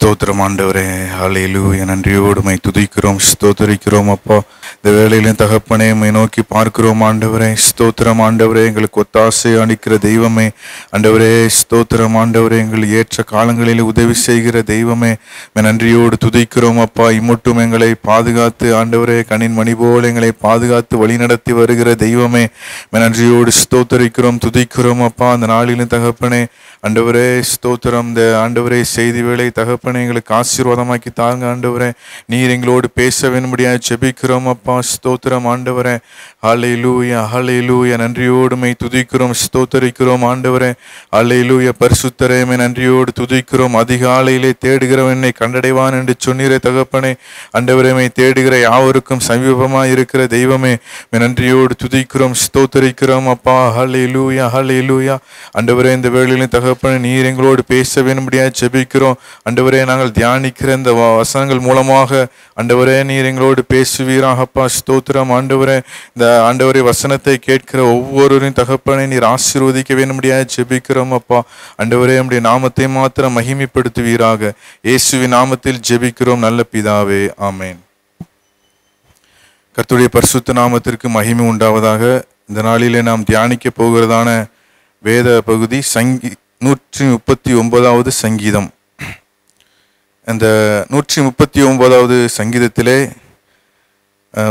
ஸ்தோத்திரம் ஆண்டவரே அலையிலு என் நன்றியோடுமை துதிக்கிறோம் ஸ்தோத்தரிக்கிறோம் அப்பா இந்த வேலையிலும் தகப்பனே நோக்கி பார்க்கிறோம் ஆண்டவரே ஸ்தோத்திரம் ஆண்டவரே எங்களுக்கு ஒத்தாசை அளிக்கிற தெய்வமே ஆண்டவரே ஸ்தோத்திரம் ஆண்டவரே எங்கள் ஏற்ற காலங்களில் உதவி செய்கிற தெய்வமே நன்றியோடு துதிக்கிறோம் அப்பா இம்மட்டும் எங்களை பாதுகாத்து ஆண்டவரே கணின் மணி போல் எங்களை பாதுகாத்து வழிநடத்தி வருகிற தெய்வமே நன்றியோடு ஸ்தோத்தரிக்கிறோம் துதிக்கிறோம் அப்பா அந்த நாளிலும் தகப்பனே ஆண்டவரே ஸ்தோத்திரம் இந்த ஆண்டவரே செய்தி வேலை தகப்பனை எங்களுக்கு ஆசீர்வாதமாக்கி தாங்க ஆண்டவரே நீர் எங்களோடு பேச வேணும்படியாக ஜெபிக்கிறோம் அப்பா ஸ்தோத்திரம் ஆண்டவரே அலை லூய அலை நன்றியோடு மை துதிக்கிறோம் ஸ்தோத்தரிக்கிறோம் ஆண்டவரே அலை லூய பரிசுத்தரையுமை நன்றியோடு துதிக்கிறோம் அதிகாலையிலே தேடுகிறவன் என்னை கண்டடைவான் என்று சொன்னீரே தகப்பனை ஆண்டவரைமை தேடுகிற யாவருக்கும் சமீபமாக இருக்கிற தெய்வமே நன்றியோடு துதிக்கிறோம் ஸ்தோத்தரிக்கிறோம் அப்பா அலை லூயா அலை லூயா ஆண்டவரே இந்த வேளையிலும் தக தகப்பன நீர் எங்களோடு பேச வேணும்படியாக செபிக்கிறோம் அண்டவரே நாங்கள் தியானிக்கிற இந்த வசனங்கள் மூலமாக அண்டவரே நீர் எங்களோடு பேசுவீராக அப்பா ஸ்தோத்திரம் ஆண்டவரே இந்த ஆண்டவரை வசனத்தை கேட்கிற ஒவ்வொருவரின் தகப்பனை நீர் ஆசீர்வதிக்க வேணும்படியாக செபிக்கிறோம் அப்பா அண்டவரே நம்முடைய நாமத்தை மாத்திரம் மகிமைப்படுத்துவீராக இயேசுவி நாமத்தில் ஜெபிக்கிறோம் நல்ல பிதாவே ஆமேன் கர்த்துடைய பரிசுத்த நாமத்திற்கு மகிமை உண்டாவதாக இந்த நாளிலே நாம் தியானிக்க போகிறதான வேத பகுதி சங்கி நூற்றி முப்பத்தி ஒன்பதாவது சங்கீதம் அந்த நூற்றி முப்பத்தி ஒன்பதாவது சங்கீதத்திலே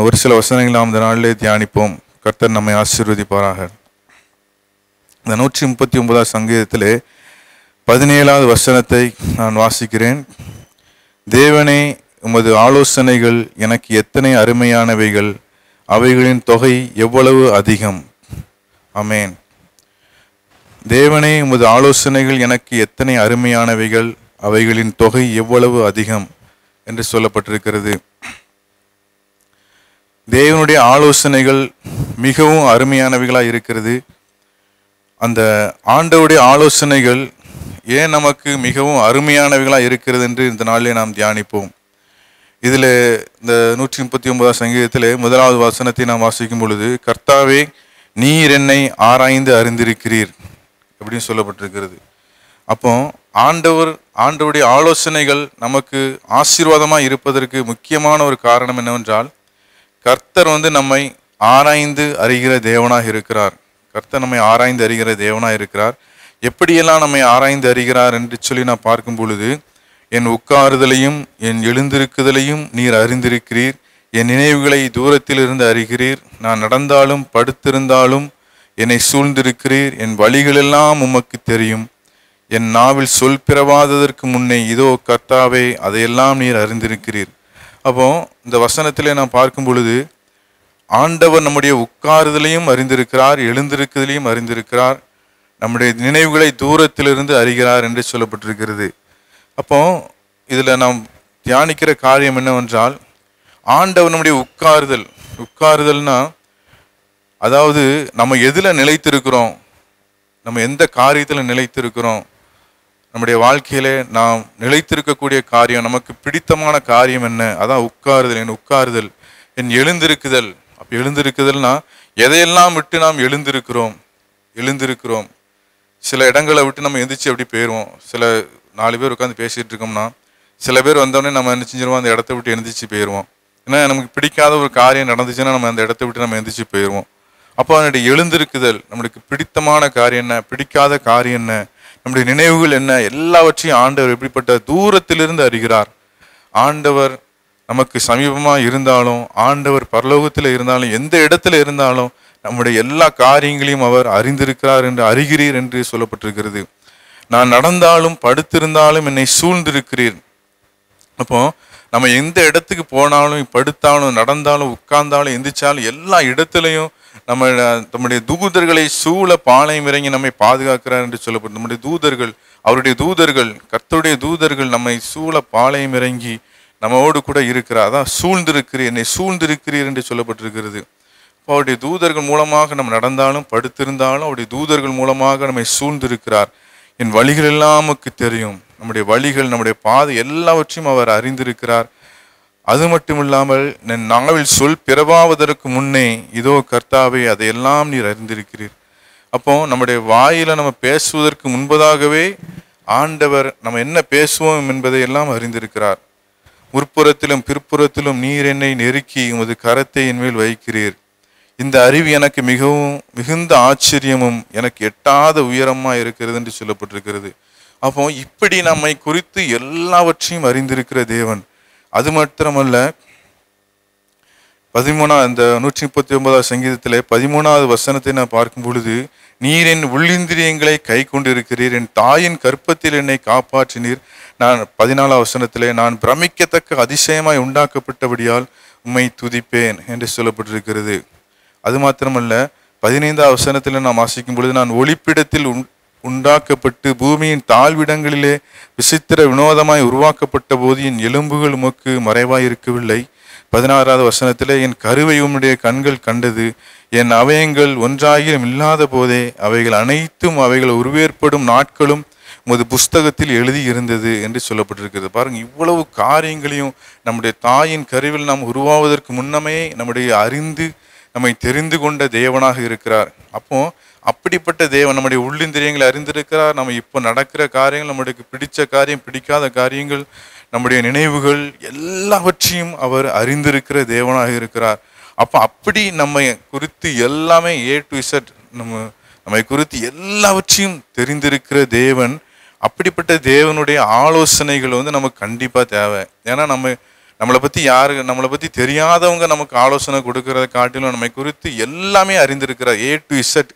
ஒரு சில வசனங்கள் நாம் இந்த நாளிலே தியானிப்போம் கர்த்தர் நம்மை ஆசீர்வதிப்பாராக இந்த நூற்றி முப்பத்தி ஒன்பதாவது சங்கீதத்திலே பதினேழாவது வசனத்தை நான் வாசிக்கிறேன் தேவனே உமது ஆலோசனைகள் எனக்கு எத்தனை அருமையானவைகள் அவைகளின் தொகை எவ்வளவு அதிகம் அமேன் தேவனே உமது ஆலோசனைகள் எனக்கு எத்தனை அருமையானவைகள் அவைகளின் தொகை எவ்வளவு அதிகம் என்று சொல்லப்பட்டிருக்கிறது தேவனுடைய ஆலோசனைகள் மிகவும் அருமையானவைகளாக இருக்கிறது அந்த ஆண்டவுடைய ஆலோசனைகள் ஏன் நமக்கு மிகவும் அருமையானவைகளாக இருக்கிறது என்று இந்த நாளிலே நாம் தியானிப்போம் இதில் இந்த நூற்றி முப்பத்தி ஒன்பதாம் சங்கீதத்தில் முதலாவது வசனத்தை நாம் வாசிக்கும் பொழுது கர்த்தாவே நீர் என்னை ஆராய்ந்து அறிந்திருக்கிறீர் அப்படின்னு சொல்லப்பட்டிருக்கிறது அப்போ ஆண்டவர் ஆண்டவருடைய ஆலோசனைகள் நமக்கு ஆசீர்வாதமாக இருப்பதற்கு முக்கியமான ஒரு காரணம் என்னவென்றால் கர்த்தர் வந்து நம்மை ஆராய்ந்து அறிகிற தேவனாக இருக்கிறார் கர்த்தர் நம்மை ஆராய்ந்து அறிகிற தேவனாக இருக்கிறார் எப்படியெல்லாம் நம்மை ஆராய்ந்து அறிகிறார் என்று சொல்லி நான் பார்க்கும் பொழுது என் உட்காருதலையும் என் எழுந்திருக்குதலையும் நீர் அறிந்திருக்கிறீர் என் நினைவுகளை தூரத்தில் இருந்து அறிகிறீர் நான் நடந்தாலும் படுத்திருந்தாலும் என்னை சூழ்ந்திருக்கிறீர் என் வழிகளெல்லாம் உமக்கு தெரியும் என் நாவில் சொல் பிறவாததற்கு முன்னே இதோ கர்த்தாவே அதையெல்லாம் நீர் அறிந்திருக்கிறீர் அப்போ இந்த வசனத்திலே நான் பார்க்கும் பொழுது ஆண்டவர் நம்முடைய உட்காருதலையும் அறிந்திருக்கிறார் எழுந்திருக்குதலையும் அறிந்திருக்கிறார் நம்முடைய நினைவுகளை தூரத்திலிருந்து அறிகிறார் என்று சொல்லப்பட்டிருக்கிறது அப்போ இதில் நாம் தியானிக்கிற காரியம் என்னவென்றால் ஆண்டவர் நம்முடைய உட்காருதல் உட்காருதல்னா அதாவது நம்ம எதில் நிலைத்திருக்கிறோம் நம்ம எந்த காரியத்தில் நிலைத்திருக்கிறோம் நம்முடைய வாழ்க்கையிலே நாம் நிலைத்திருக்கக்கூடிய காரியம் நமக்கு பிடித்தமான காரியம் என்ன அதான் உட்காருதல் என் உட்காருதல் என் எழுந்திருக்குதல் அப்போ எழுந்திருக்குதல்னா எதையெல்லாம் விட்டு நாம் எழுந்திருக்கிறோம் எழுந்திருக்கிறோம் சில இடங்களை விட்டு நம்ம எந்திரிச்சு அப்படி போயிடுவோம் சில நாலு பேர் உட்காந்து பேசிகிட்டு இருக்கோம்னா சில பேர் வந்தோடனே நம்ம என்ன செஞ்சிருவோம் அந்த இடத்த விட்டு எழுந்திரிச்சு போயிடுவோம் ஏன்னா நமக்கு பிடிக்காத ஒரு காரியம் நடந்துச்சுன்னா நம்ம அந்த இடத்த விட்டு நம்ம எந்திரிச்சு போயிடுவோம் அப்போ அதனுடைய எழுந்திருக்குதல் நம்மளுக்கு பிடித்தமான காரியம் என்ன பிடிக்காத காரியம் என்ன நம்முடைய நினைவுகள் என்ன எல்லாவற்றையும் ஆண்டவர் எப்படிப்பட்ட தூரத்திலிருந்து அறிகிறார் ஆண்டவர் நமக்கு சமீபமாக இருந்தாலும் ஆண்டவர் பரலோகத்தில் இருந்தாலும் எந்த இடத்துல இருந்தாலும் நம்முடைய எல்லா காரியங்களையும் அவர் அறிந்திருக்கிறார் என்று அறிகிறீர் என்று சொல்லப்பட்டிருக்கிறது நான் நடந்தாலும் படுத்திருந்தாலும் என்னை சூழ்ந்திருக்கிறீர் அப்போ நம்ம எந்த இடத்துக்கு போனாலும் படுத்தாலும் நடந்தாலும் உட்கார்ந்தாலும் எந்திரிச்சாலும் எல்லா இடத்துலையும் நம்ம நம்முடைய தூதர்களை சூழ பாளையம் இறங்கி நம்மை பாதுகாக்கிறார் என்று சொல்லப்படும் நம்முடைய தூதர்கள் அவருடைய தூதர்கள் கர்த்தருடைய தூதர்கள் நம்மை சூழ பாளையம் இறங்கி நம்மோடு கூட இருக்கிறார் அதான் சூழ்ந்திருக்கிறீர் என்னை சூழ்ந்திருக்கிறீர் என்று சொல்லப்பட்டிருக்கிறது இப்போ அவருடைய தூதர்கள் மூலமாக நம்ம நடந்தாலும் படுத்திருந்தாலும் அவருடைய தூதர்கள் மூலமாக நம்மை சூழ்ந்திருக்கிறார் என் வழிகள் எல்லாமுக்கு தெரியும் நம்முடைய வழிகள் நம்முடைய பாதை எல்லாவற்றையும் அவர் அறிந்திருக்கிறார் அது மட்டும் இல்லாமல் என் நாவில் சொல் பிறவாவதற்கு முன்னே இதோ கர்த்தாவே அதையெல்லாம் நீர் அறிந்திருக்கிறீர் அப்போ நம்முடைய வாயில நம்ம பேசுவதற்கு முன்பதாகவே ஆண்டவர் நம்ம என்ன பேசுவோம் என்பதை எல்லாம் அறிந்திருக்கிறார் முற்புறத்திலும் பிற்புறத்திலும் நீர் என்னை நெருக்கி உமது கரத்தை என் மேல் வைக்கிறீர் இந்த அறிவு எனக்கு மிகவும் மிகுந்த ஆச்சரியமும் எனக்கு எட்டாத உயரமா இருக்கிறது என்று சொல்லப்பட்டிருக்கிறது அப்போ இப்படி நம்மை குறித்து எல்லாவற்றையும் அறிந்திருக்கிற தேவன் அது மாத்திரமல்ல பதிமூணா அந்த நூற்றி முப்பத்தி ஒன்பதாவது சங்கீதத்தில் பதிமூணாவது வசனத்தை நான் பார்க்கும் பொழுது நீர் என் உள்ளிந்திரியங்களை கை கொண்டிருக்கிறீர் என் தாயின் கற்பத்தில் என்னை காப்பாற்றினீர் நான் பதினாலாம் வசனத்திலே நான் பிரமிக்கத்தக்க அதிசயமாய் உண்டாக்கப்பட்டபடியால் உம்மை துதிப்பேன் என்று சொல்லப்பட்டிருக்கிறது அது மாத்திரமல்ல பதினைந்தாம் வசனத்தில் நான் வாசிக்கும் பொழுது நான் ஒளிப்பிடத்தில் உண்டாக்கப்பட்டு பூமியின் தாழ்விடங்களிலே விசித்திர வினோதமாய் உருவாக்கப்பட்ட போது என் எலும்புகள் உமக்கு மறைவாயிருக்கவில்லை பதினாறாவது வசனத்திலே என் கருவை உம்முடைய கண்கள் கண்டது என் அவயங்கள் ஒன்றாகிலும் இல்லாத போதே அவைகள் அனைத்தும் அவைகள் உருவேற்படும் நாட்களும் உமது புஸ்தகத்தில் எழுதியிருந்தது என்று சொல்லப்பட்டிருக்கிறது பாருங்க இவ்வளவு காரியங்களையும் நம்முடைய தாயின் கருவில் நாம் உருவாவதற்கு முன்னமே நம்முடைய அறிந்து நம்மை தெரிந்து கொண்ட தேவனாக இருக்கிறார் அப்போ அப்படிப்பட்ட தேவன் நம்முடைய உள்ளிந்திரியங்களை அறிந்திருக்கிறார் நம்ம இப்போ நடக்கிற காரியங்கள் நம்மளுக்கு பிடித்த காரியம் பிடிக்காத காரியங்கள் நம்முடைய நினைவுகள் எல்லாவற்றையும் அவர் அறிந்திருக்கிற தேவனாக இருக்கிறார் அப்போ அப்படி நம்மை குறித்து எல்லாமே ஏ டு இசட் நம்ம நம்மை குறித்து எல்லாவற்றையும் தெரிந்திருக்கிற தேவன் அப்படிப்பட்ட தேவனுடைய ஆலோசனைகள் வந்து நமக்கு கண்டிப்பாக தேவை ஏன்னா நம்ம நம்மளை பற்றி யாரு நம்மளை பற்றி தெரியாதவங்க நமக்கு ஆலோசனை கொடுக்கறத காட்டிலும் நம்மை குறித்து எல்லாமே அறிந்திருக்கிறார் ஏ டு இசட்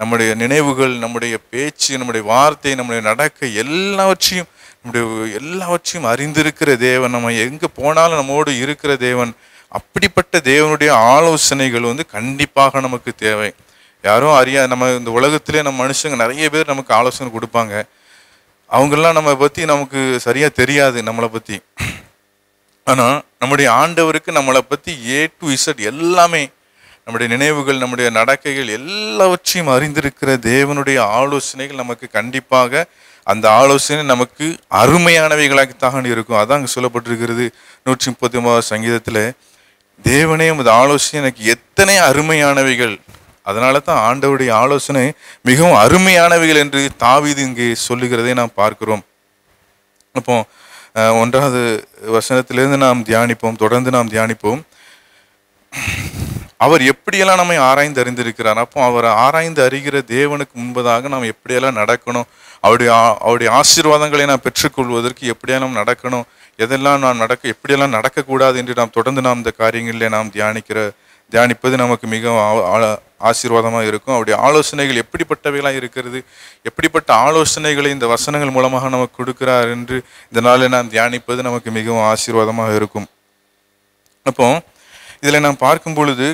நம்முடைய நினைவுகள் நம்முடைய பேச்சு நம்முடைய வார்த்தை நம்முடைய நடக்க எல்லாவற்றையும் நம்முடைய எல்லாவற்றையும் அறிந்திருக்கிற தேவன் நம்ம எங்கே போனாலும் நம்மோடு இருக்கிற தேவன் அப்படிப்பட்ட தேவனுடைய ஆலோசனைகள் வந்து கண்டிப்பாக நமக்கு தேவை யாரும் அறியா நம்ம இந்த உலகத்திலே நம்ம மனுஷங்க நிறைய பேர் நமக்கு ஆலோசனை கொடுப்பாங்க அவங்கெல்லாம் நம்ம பற்றி நமக்கு சரியாக தெரியாது நம்மளை பற்றி ஆனால் நம்முடைய ஆண்டவருக்கு நம்மளை பற்றி ஏ டு இசட் எல்லாமே நம்முடைய நினைவுகள் நம்முடைய நடக்கைகள் எல்லாவற்றையும் அறிந்திருக்கிற தேவனுடைய ஆலோசனைகள் நமக்கு கண்டிப்பாக அந்த ஆலோசனை நமக்கு அருமையானவைகளாகத்தான் இருக்கும் அதான் அங்கே சொல்லப்பட்டிருக்கிறது நூற்றி முப்பத்தி ஒன்பதாவது சங்கீதத்தில் தேவனே உமது ஆலோசனை எனக்கு எத்தனை அருமையானவைகள் அதனால தான் ஆண்டவருடைய ஆலோசனை மிகவும் அருமையானவைகள் என்று தாவிது இங்கே சொல்லுகிறதை நாம் பார்க்கிறோம் அப்போது ஒன்றாவது வசனத்திலிருந்து நாம் தியானிப்போம் தொடர்ந்து நாம் தியானிப்போம் அவர் எப்படியெல்லாம் நம்மை ஆராய்ந்து அறிந்திருக்கிறார் அப்போ அவரை ஆராய்ந்து அறிகிற தேவனுக்கு முன்பதாக நாம் எப்படியெல்லாம் நடக்கணும் அவருடைய அவருடைய ஆசீர்வாதங்களை நாம் பெற்றுக்கொள்வதற்கு எப்படியெல்லாம் நடக்கணும் எதெல்லாம் நாம் நடக்க எப்படியெல்லாம் நடக்கக்கூடாது என்று நாம் தொடர்ந்து நாம் இந்த காரியங்களில் நாம் தியானிக்கிற தியானிப்பது நமக்கு மிகவும் ஆசீர்வாதமாக இருக்கும் அவருடைய ஆலோசனைகள் எப்படிப்பட்டவைகளாக இருக்கிறது எப்படிப்பட்ட ஆலோசனைகளை இந்த வசனங்கள் மூலமாக நமக்கு கொடுக்கிறார் என்று இந்த நாளில் நாம் தியானிப்பது நமக்கு மிகவும் ஆசீர்வாதமாக இருக்கும் அப்போ இதில் நான் பார்க்கும் பொழுது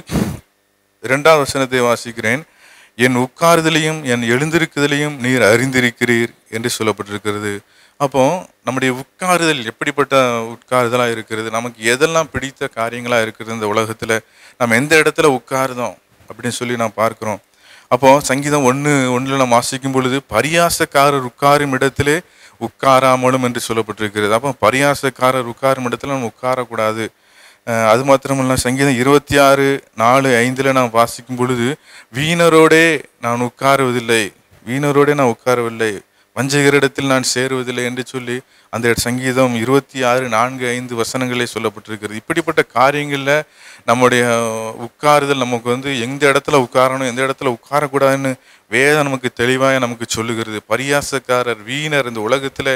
இரண்டாவது வசனத்தை வாசிக்கிறேன் என் உட்காருதலையும் என் எழுந்திருக்குதலையும் நீர் அறிந்திருக்கிறீர் என்று சொல்லப்பட்டிருக்கிறது அப்போ நம்முடைய உட்காருதல் எப்படிப்பட்ட உட்காருதலாக இருக்கிறது நமக்கு எதெல்லாம் பிடித்த காரியங்களாக இருக்கிறது இந்த உலகத்தில் நம்ம எந்த இடத்துல உட்காருதோம் அப்படின்னு சொல்லி நான் பார்க்குறோம் அப்போது சங்கீதம் ஒன்று ஒன்றில் நம்ம வாசிக்கும் பொழுது பரியாசக்காரர் உட்காரும் இடத்திலே உட்காராமலும் என்று சொல்லப்பட்டிருக்கிறது அப்போ பரியாசக்காரர் உட்காரும் இடத்துல நம்ம உட்காரக்கூடாது அது மாத்திரமல்ல சங்கீதம் இருபத்தி ஆறு நாலு ஐந்தில் நான் வாசிக்கும் பொழுது வீணரோடே நான் உட்காருவதில்லை வீணரோடே நான் உட்காரவில்லை வஞ்சகரிடத்தில் நான் சேருவதில்லை என்று சொல்லி அந்த சங்கீதம் இருபத்தி ஆறு நான்கு ஐந்து வசனங்களே சொல்லப்பட்டிருக்கிறது இப்படிப்பட்ட காரியங்களில் நம்முடைய உட்காருதல் நமக்கு வந்து எந்த இடத்துல உட்காரணும் எந்த இடத்துல உட்காரக்கூடாதுன்னு வேதம் நமக்கு தெளிவாக நமக்கு சொல்லுகிறது பரியாசக்காரர் வீணர் இந்த உலகத்தில்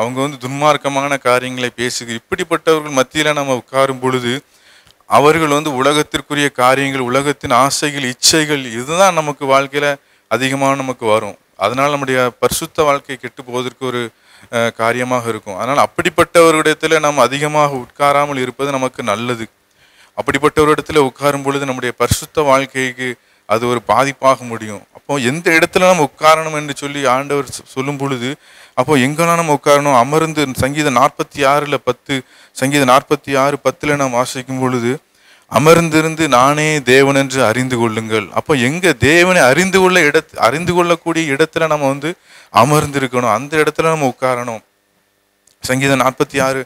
அவங்க வந்து துன்மார்க்கமான காரியங்களை பேசுகிறது இப்படிப்பட்டவர்கள் மத்தியில் நம்ம உட்காரும் பொழுது அவர்கள் வந்து உலகத்திற்குரிய காரியங்கள் உலகத்தின் ஆசைகள் இச்சைகள் இதுதான் நமக்கு வாழ்க்கையில் அதிகமாக நமக்கு வரும் அதனால் நம்முடைய பரிசுத்த வாழ்க்கை கெட்டு போவதற்கு ஒரு காரியமாக இருக்கும் அதனால் அப்படிப்பட்டவர்களிடத்தில் நாம் அதிகமாக உட்காராமல் இருப்பது நமக்கு நல்லது அப்படிப்பட்டவரிடத்தில் உட்காரும் பொழுது நம்முடைய பரிசுத்த வாழ்க்கைக்கு அது ஒரு பாதிப்பாக முடியும் அப்போ எந்த இடத்துல நம்ம உட்காரணும் என்று சொல்லி ஆண்டவர் சொல்லும் பொழுது அப்போ எங்கெல்லாம் நம்ம உட்காரணும் அமர்ந்து சங்கீதம் நாற்பத்தி ஆறில் பத்து சங்கீதம் நாற்பத்தி ஆறு பத்தில் நாம் வாசிக்கும் பொழுது அமர்ந்திருந்து நானே தேவன் என்று அறிந்து கொள்ளுங்கள் அப்போ எங்க தேவனை அறிந்து கொள்ள இட அறிந்து கொள்ளக்கூடிய இடத்துல நம்ம வந்து அமர்ந்திருக்கணும் அந்த இடத்துல நம்ம உட்காரணும் சங்கீதம் நாற்பத்தி ஆறு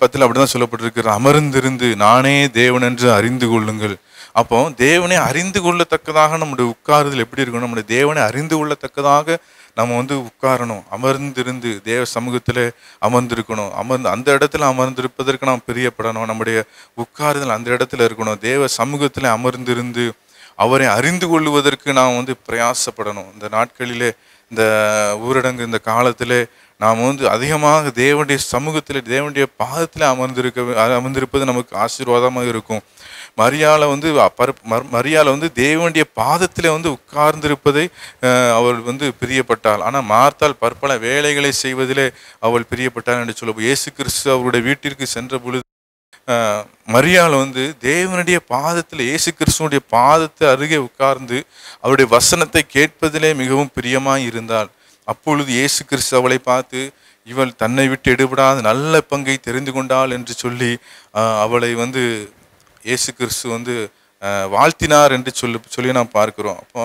பத்தில் அப்படிதான் சொல்லப்பட்டிருக்கிற அமர்ந்திருந்து நானே தேவன் என்று அறிந்து கொள்ளுங்கள் அப்போ தேவனை அறிந்து கொள்ளத்தக்கதாக நம்முடைய உட்காருதல் எப்படி இருக்கணும் நம்முடைய தேவனை அறிந்து கொள்ளத்தக்கதாக நம்ம வந்து உட்காரணும் அமர்ந்திருந்து தேவ சமூகத்தில் அமர்ந்திருக்கணும் அமர்ந்து அந்த இடத்துல அமர்ந்திருப்பதற்கு நாம் பிரியப்படணும் நம்முடைய உட்காருதல் அந்த இடத்துல இருக்கணும் தேவ சமூகத்தில் அமர்ந்திருந்து அவரை அறிந்து கொள்வதற்கு நாம் வந்து பிரயாசப்படணும் இந்த நாட்களிலே இந்த ஊரடங்கு இந்த காலத்தில் நாம் வந்து அதிகமாக தேவனுடைய சமூகத்தில் தேவனுடைய பாதத்தில் அமர்ந்திருக்க அமர்ந்திருப்பது நமக்கு ஆசீர்வாதமாக இருக்கும் மரியாதை வந்து மர் மரியாதை வந்து தேவனுடைய பாதத்தில் வந்து உட்கார்ந்திருப்பதை அவள் வந்து பிரியப்பட்டாள் ஆனால் மார்த்தால் பற்பல வேலைகளை செய்வதிலே அவள் பிரியப்பட்டாள் என்று சொல்லுவோம் இயேசு கிறிஸ்து அவருடைய வீட்டிற்கு சென்ற பொழுது மரியாள் வந்து தேவனுடைய பாதத்தில் இயேசு கிறிஸ்துவனுடைய பாதத்தை அருகே உட்கார்ந்து அவருடைய வசனத்தை கேட்பதிலே மிகவும் பிரியமாக இருந்தாள் அப்பொழுது இயேசு கிறிஸ்து அவளை பார்த்து இவள் தன்னை விட்டு எடுபடாத நல்ல பங்கை தெரிந்து கொண்டாள் என்று சொல்லி அவளை வந்து இயேசு கிறிஸ்து வந்து வாழ்த்தினார் என்று சொல்லி சொல்லி நாம் பார்க்கிறோம் அப்போ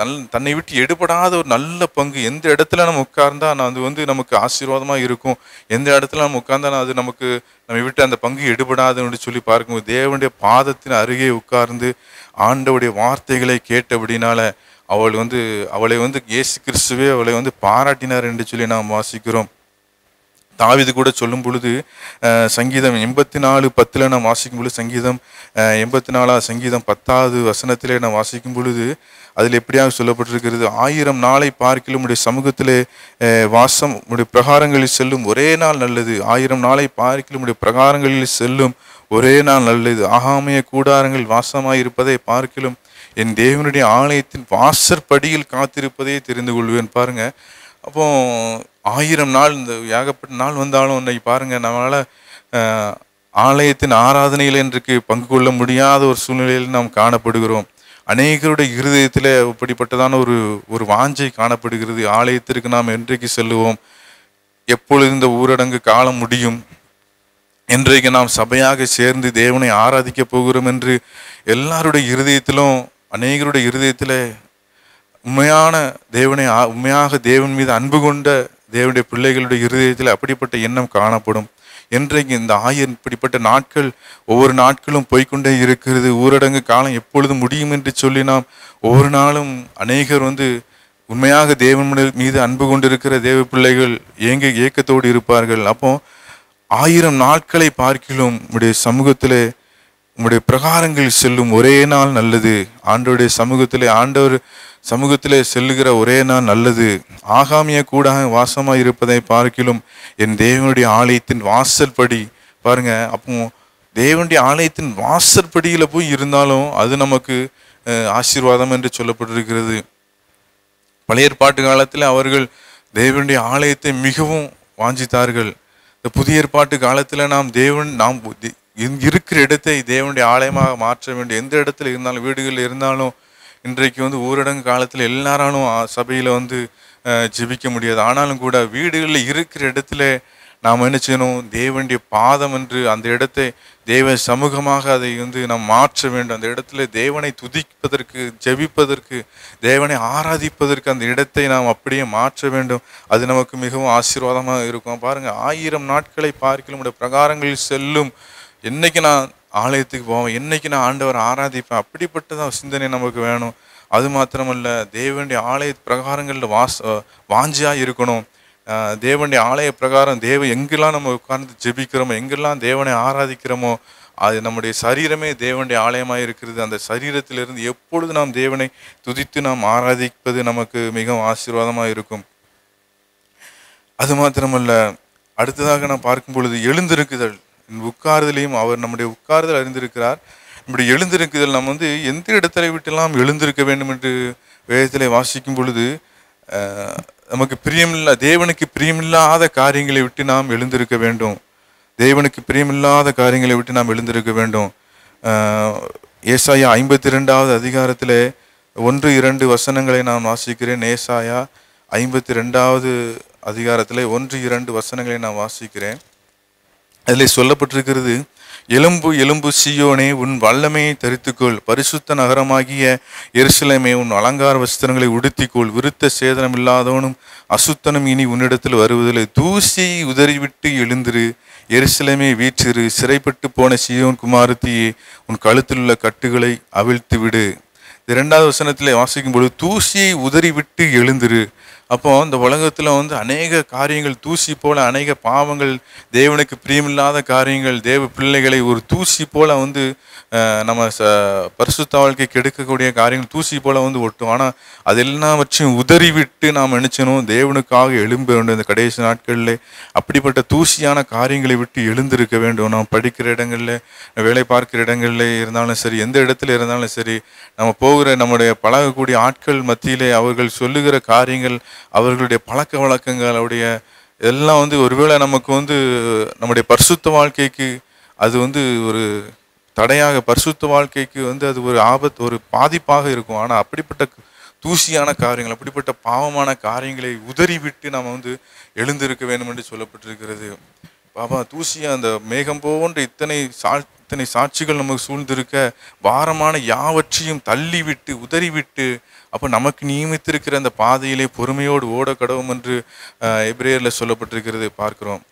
தன் தன்னை விட்டு எடுபடாத ஒரு நல்ல பங்கு எந்த இடத்துல நம்ம உட்கார்ந்தா நான் அது வந்து நமக்கு ஆசீர்வாதமாக இருக்கும் எந்த இடத்துல நம்ம உட்கார்ந்தா நான் அது நமக்கு நம்ம விட்டு அந்த பங்கு எடுபடாதுன்னு சொல்லி பார்க்கும்போது தேவனுடைய பாதத்தின் அருகே உட்கார்ந்து ஆண்டவுடைய வார்த்தைகளை கேட்டபடினால அவள் வந்து அவளை வந்து இயேசு கிறிஸ்துவே அவளை வந்து பாராட்டினார் என்று சொல்லி நாம் வாசிக்கிறோம் தாவிது கூட சொல்லும் பொழுது சங்கீதம் எண்பத்தி நாலு பத்தில் நான் வாசிக்கும் பொழுது சங்கீதம் எண்பத்தி நாலாவது சங்கீதம் பத்தாவது வசனத்திலே நான் வாசிக்கும் பொழுது அதில் எப்படியாக சொல்லப்பட்டிருக்கிறது ஆயிரம் நாளை பார்க்கிலும் உடைய சமூகத்திலே வாசம் உடைய பிரகாரங்களில் செல்லும் ஒரே நாள் நல்லது ஆயிரம் நாளை பார்க்கிலும் உடைய பிரகாரங்களில் செல்லும் ஒரே நாள் நல்லது ஆகாமைய கூடாரங்கள் வாசமாயிருப்பதை பார்க்கிலும் என் தேவனுடைய ஆலயத்தின் வாசற்படியில் காத்திருப்பதையே தெரிந்து கொள்வேன் பாருங்கள் அப்போ ஆயிரம் நாள் இந்த ஏகப்பட்ட நாள் வந்தாலும் இன்னைக்கு பாருங்க நம்மளால் ஆலயத்தின் ஆராதனையில் இன்றைக்கு பங்கு கொள்ள முடியாத ஒரு சூழ்நிலையில் நாம் காணப்படுகிறோம் அநேகருடைய இருதயத்தில் இப்படிப்பட்டதான ஒரு ஒரு வாஞ்சை காணப்படுகிறது ஆலயத்திற்கு நாம் என்றைக்கு செல்லுவோம் எப்பொழுது இந்த ஊரடங்கு காலம் முடியும் இன்றைக்கு நாம் சபையாக சேர்ந்து தேவனை ஆராதிக்க போகிறோம் என்று எல்லாருடைய இருதயத்திலும் அநேகருடைய இருதயத்தில் உண்மையான தேவனை உண்மையாக தேவன் மீது அன்பு கொண்ட தேவனுடைய பிள்ளைகளுடைய இருதயத்தில் அப்படிப்பட்ட எண்ணம் காணப்படும் என்றைக்கு இந்த ஆயிரம் இப்படிப்பட்ட நாட்கள் ஒவ்வொரு நாட்களும் போய்கொண்டே இருக்கிறது ஊரடங்கு காலம் எப்பொழுது முடியும் என்று சொல்லி நாம் ஒவ்வொரு நாளும் அநேகர் வந்து உண்மையாக தேவன் மீது அன்பு கொண்டிருக்கிற தேவ பிள்ளைகள் ஏங்க இயக்கத்தோடு இருப்பார்கள் அப்போ ஆயிரம் நாட்களை பார்க்கிலும் நம்முடைய சமூகத்திலே உங்களுடைய பிரகாரங்களில் செல்லும் ஒரே நாள் நல்லது ஆண்டோடைய சமூகத்திலே ஆண்டவர் சமூகத்திலே செல்லுகிற ஒரே நாள் நல்லது ஆகாமிய கூட வாசமாக இருப்பதை பார்க்கிலும் என் தேவனுடைய ஆலயத்தின் வாசல் படி பாருங்க அப்போ தேவனுடைய ஆலயத்தின் வாசல் படியில் போய் இருந்தாலும் அது நமக்கு ஆசீர்வாதம் என்று சொல்லப்பட்டிருக்கிறது பழைய பாட்டு காலத்தில் அவர்கள் தேவனுடைய ஆலயத்தை மிகவும் வாஞ்சித்தார்கள் இந்த புதிய ஏற்பாட்டு காலத்தில் நாம் தேவன் நாம் இருக்கிற இடத்தை தேவனுடைய ஆலயமாக மாற்ற வேண்டும் எந்த இடத்துல இருந்தாலும் வீடுகளில் இருந்தாலும் இன்றைக்கு வந்து ஊரடங்கு காலத்தில் எல்லாராலும் சபையில் வந்து ஜெபிக்க முடியாது ஆனாலும் கூட வீடுகளில் இருக்கிற இடத்துல நாம் என்ன செய்யணும் தேவனுடைய பாதம் என்று அந்த இடத்தை தேவ சமூகமாக அதை வந்து நாம் மாற்ற வேண்டும் அந்த இடத்துல தேவனை துதிப்பதற்கு ஜெபிப்பதற்கு தேவனை ஆராதிப்பதற்கு அந்த இடத்தை நாம் அப்படியே மாற்ற வேண்டும் அது நமக்கு மிகவும் ஆசீர்வாதமாக இருக்கும் பாருங்கள் ஆயிரம் நாட்களை பார்க்கலும் பிரகாரங்களில் செல்லும் என்னைக்கு நான் ஆலயத்துக்கு போவேன் என்றைக்கு நான் ஆண்டவர் ஆராதிப்பேன் அப்படிப்பட்டதான் சிந்தனை நமக்கு வேணும் அது மாத்திரமல்ல தேவனுடைய ஆலய பிரகாரங்களில் வாச வாஞ்சியாக இருக்கணும் தேவனுடைய ஆலய பிரகாரம் தேவ எங்கெல்லாம் நம்ம உட்கார்ந்து ஜெபிக்கிறோமோ எங்கெல்லாம் தேவனை ஆராதிக்கிறோமோ அது நம்முடைய சரீரமே தேவனுடைய ஆலயமாக இருக்கிறது அந்த சரீரத்திலிருந்து எப்பொழுது நாம் தேவனை துதித்து நாம் ஆராதிப்பது நமக்கு மிகவும் ஆசீர்வாதமாக இருக்கும் அது மாத்திரமல்ல அடுத்ததாக நான் பார்க்கும் பொழுது எழுந்திருக்குதல் உட்கார்தலையும் அவர் நம்முடைய உட்கார்தல் அறிந்திருக்கிறார் இப்படி எழுந்திருக்குதல் நம்ம வந்து எந்த இடத்தை விட்டெல்லாம் எழுந்திருக்க வேண்டும் என்று வேதத்திலே வாசிக்கும் பொழுது நமக்கு பிரியமில்லா தேவனுக்கு பிரியமில்லாத காரியங்களை விட்டு நாம் எழுந்திருக்க வேண்டும் தேவனுக்கு பிரியமில்லாத காரியங்களை விட்டு நாம் எழுந்திருக்க வேண்டும் ஏசாயா ஐம்பத்தி ரெண்டாவது அதிகாரத்தில் ஒன்று இரண்டு வசனங்களை நான் வாசிக்கிறேன் ஏசாயா ஐம்பத்தி ரெண்டாவது அதிகாரத்தில் ஒன்று இரண்டு வசனங்களை நான் வாசிக்கிறேன் அதில் சொல்லப்பட்டிருக்கிறது எலும்பு எலும்பு சியோனே உன் வல்லமையை தரித்துக்கொள் பரிசுத்த நகரமாகிய எரிசிலமே உன் அலங்கார வஸ்திரங்களை உடுத்திக்கொள் விருத்த சேதனம் இல்லாதவனும் அசுத்தனும் இனி உன்னிடத்தில் வருவதில்லை தூசியை உதறிவிட்டு எழுந்திரு எரிசிலமே வீற்றிரு சிறைப்பட்டு போன சியோன் குமாரத்தியே உன் கழுத்தில் உள்ள கட்டுகளை அவிழ்த்து விடு இரண்டாவது வசனத்தில் வாசிக்கும் பொழுது தூசியை உதறிவிட்டு எழுந்திரு அப்போ இந்த உலகத்தில் வந்து அநேக காரியங்கள் தூசி போல அநேக பாவங்கள் தேவனுக்கு பிரியமில்லாத காரியங்கள் தேவ பிள்ளைகளை ஒரு தூசி போல வந்து நம்ம ச பரிசுத்த வாழ்க்கை கெடுக்கக்கூடிய காரியங்கள் தூசி போல வந்து ஒட்டும் ஆனால் அது எல்லாவற்றையும் உதறிவிட்டு நாம் நினைச்சனும் தேவனுக்காக எழும்ப வேண்டும் இந்த கடைசி நாட்களில் அப்படிப்பட்ட தூசியான காரியங்களை விட்டு எழுந்திருக்க வேண்டும் நாம் படிக்கிற இடங்களில் வேலை பார்க்கிற இடங்களில் இருந்தாலும் சரி எந்த இடத்துல இருந்தாலும் சரி நம்ம போகிற நம்முடைய பழகக்கூடிய ஆட்கள் மத்தியிலே அவர்கள் சொல்லுகிற காரியங்கள் அவர்களுடைய பழக்க வழக்கங்களுடைய இதெல்லாம் வந்து ஒருவேளை நமக்கு வந்து நம்முடைய பரிசுத்த வாழ்க்கைக்கு அது வந்து ஒரு தடையாக பரிசுத்த வாழ்க்கைக்கு வந்து அது ஒரு ஆபத்து ஒரு பாதிப்பாக இருக்கும் ஆனால் அப்படிப்பட்ட தூசியான காரியங்கள் அப்படிப்பட்ட பாவமான காரியங்களை உதறிவிட்டு நாம் வந்து எழுந்திருக்க வேண்டும் என்று சொல்லப்பட்டிருக்கிறது பாபா தூசி அந்த மேகம் போன்ற இத்தனை சா இத்தனை சாட்சிகள் நமக்கு சூழ்ந்திருக்க வாரமான யாவற்றையும் தள்ளிவிட்டு உதறிவிட்டு அப்போ நமக்கு நியமித்திருக்கிற அந்த பாதையிலே பொறுமையோடு ஓட கடவும் என்று எப்ரேயரில் சொல்லப்பட்டிருக்கிறது பார்க்கிறோம்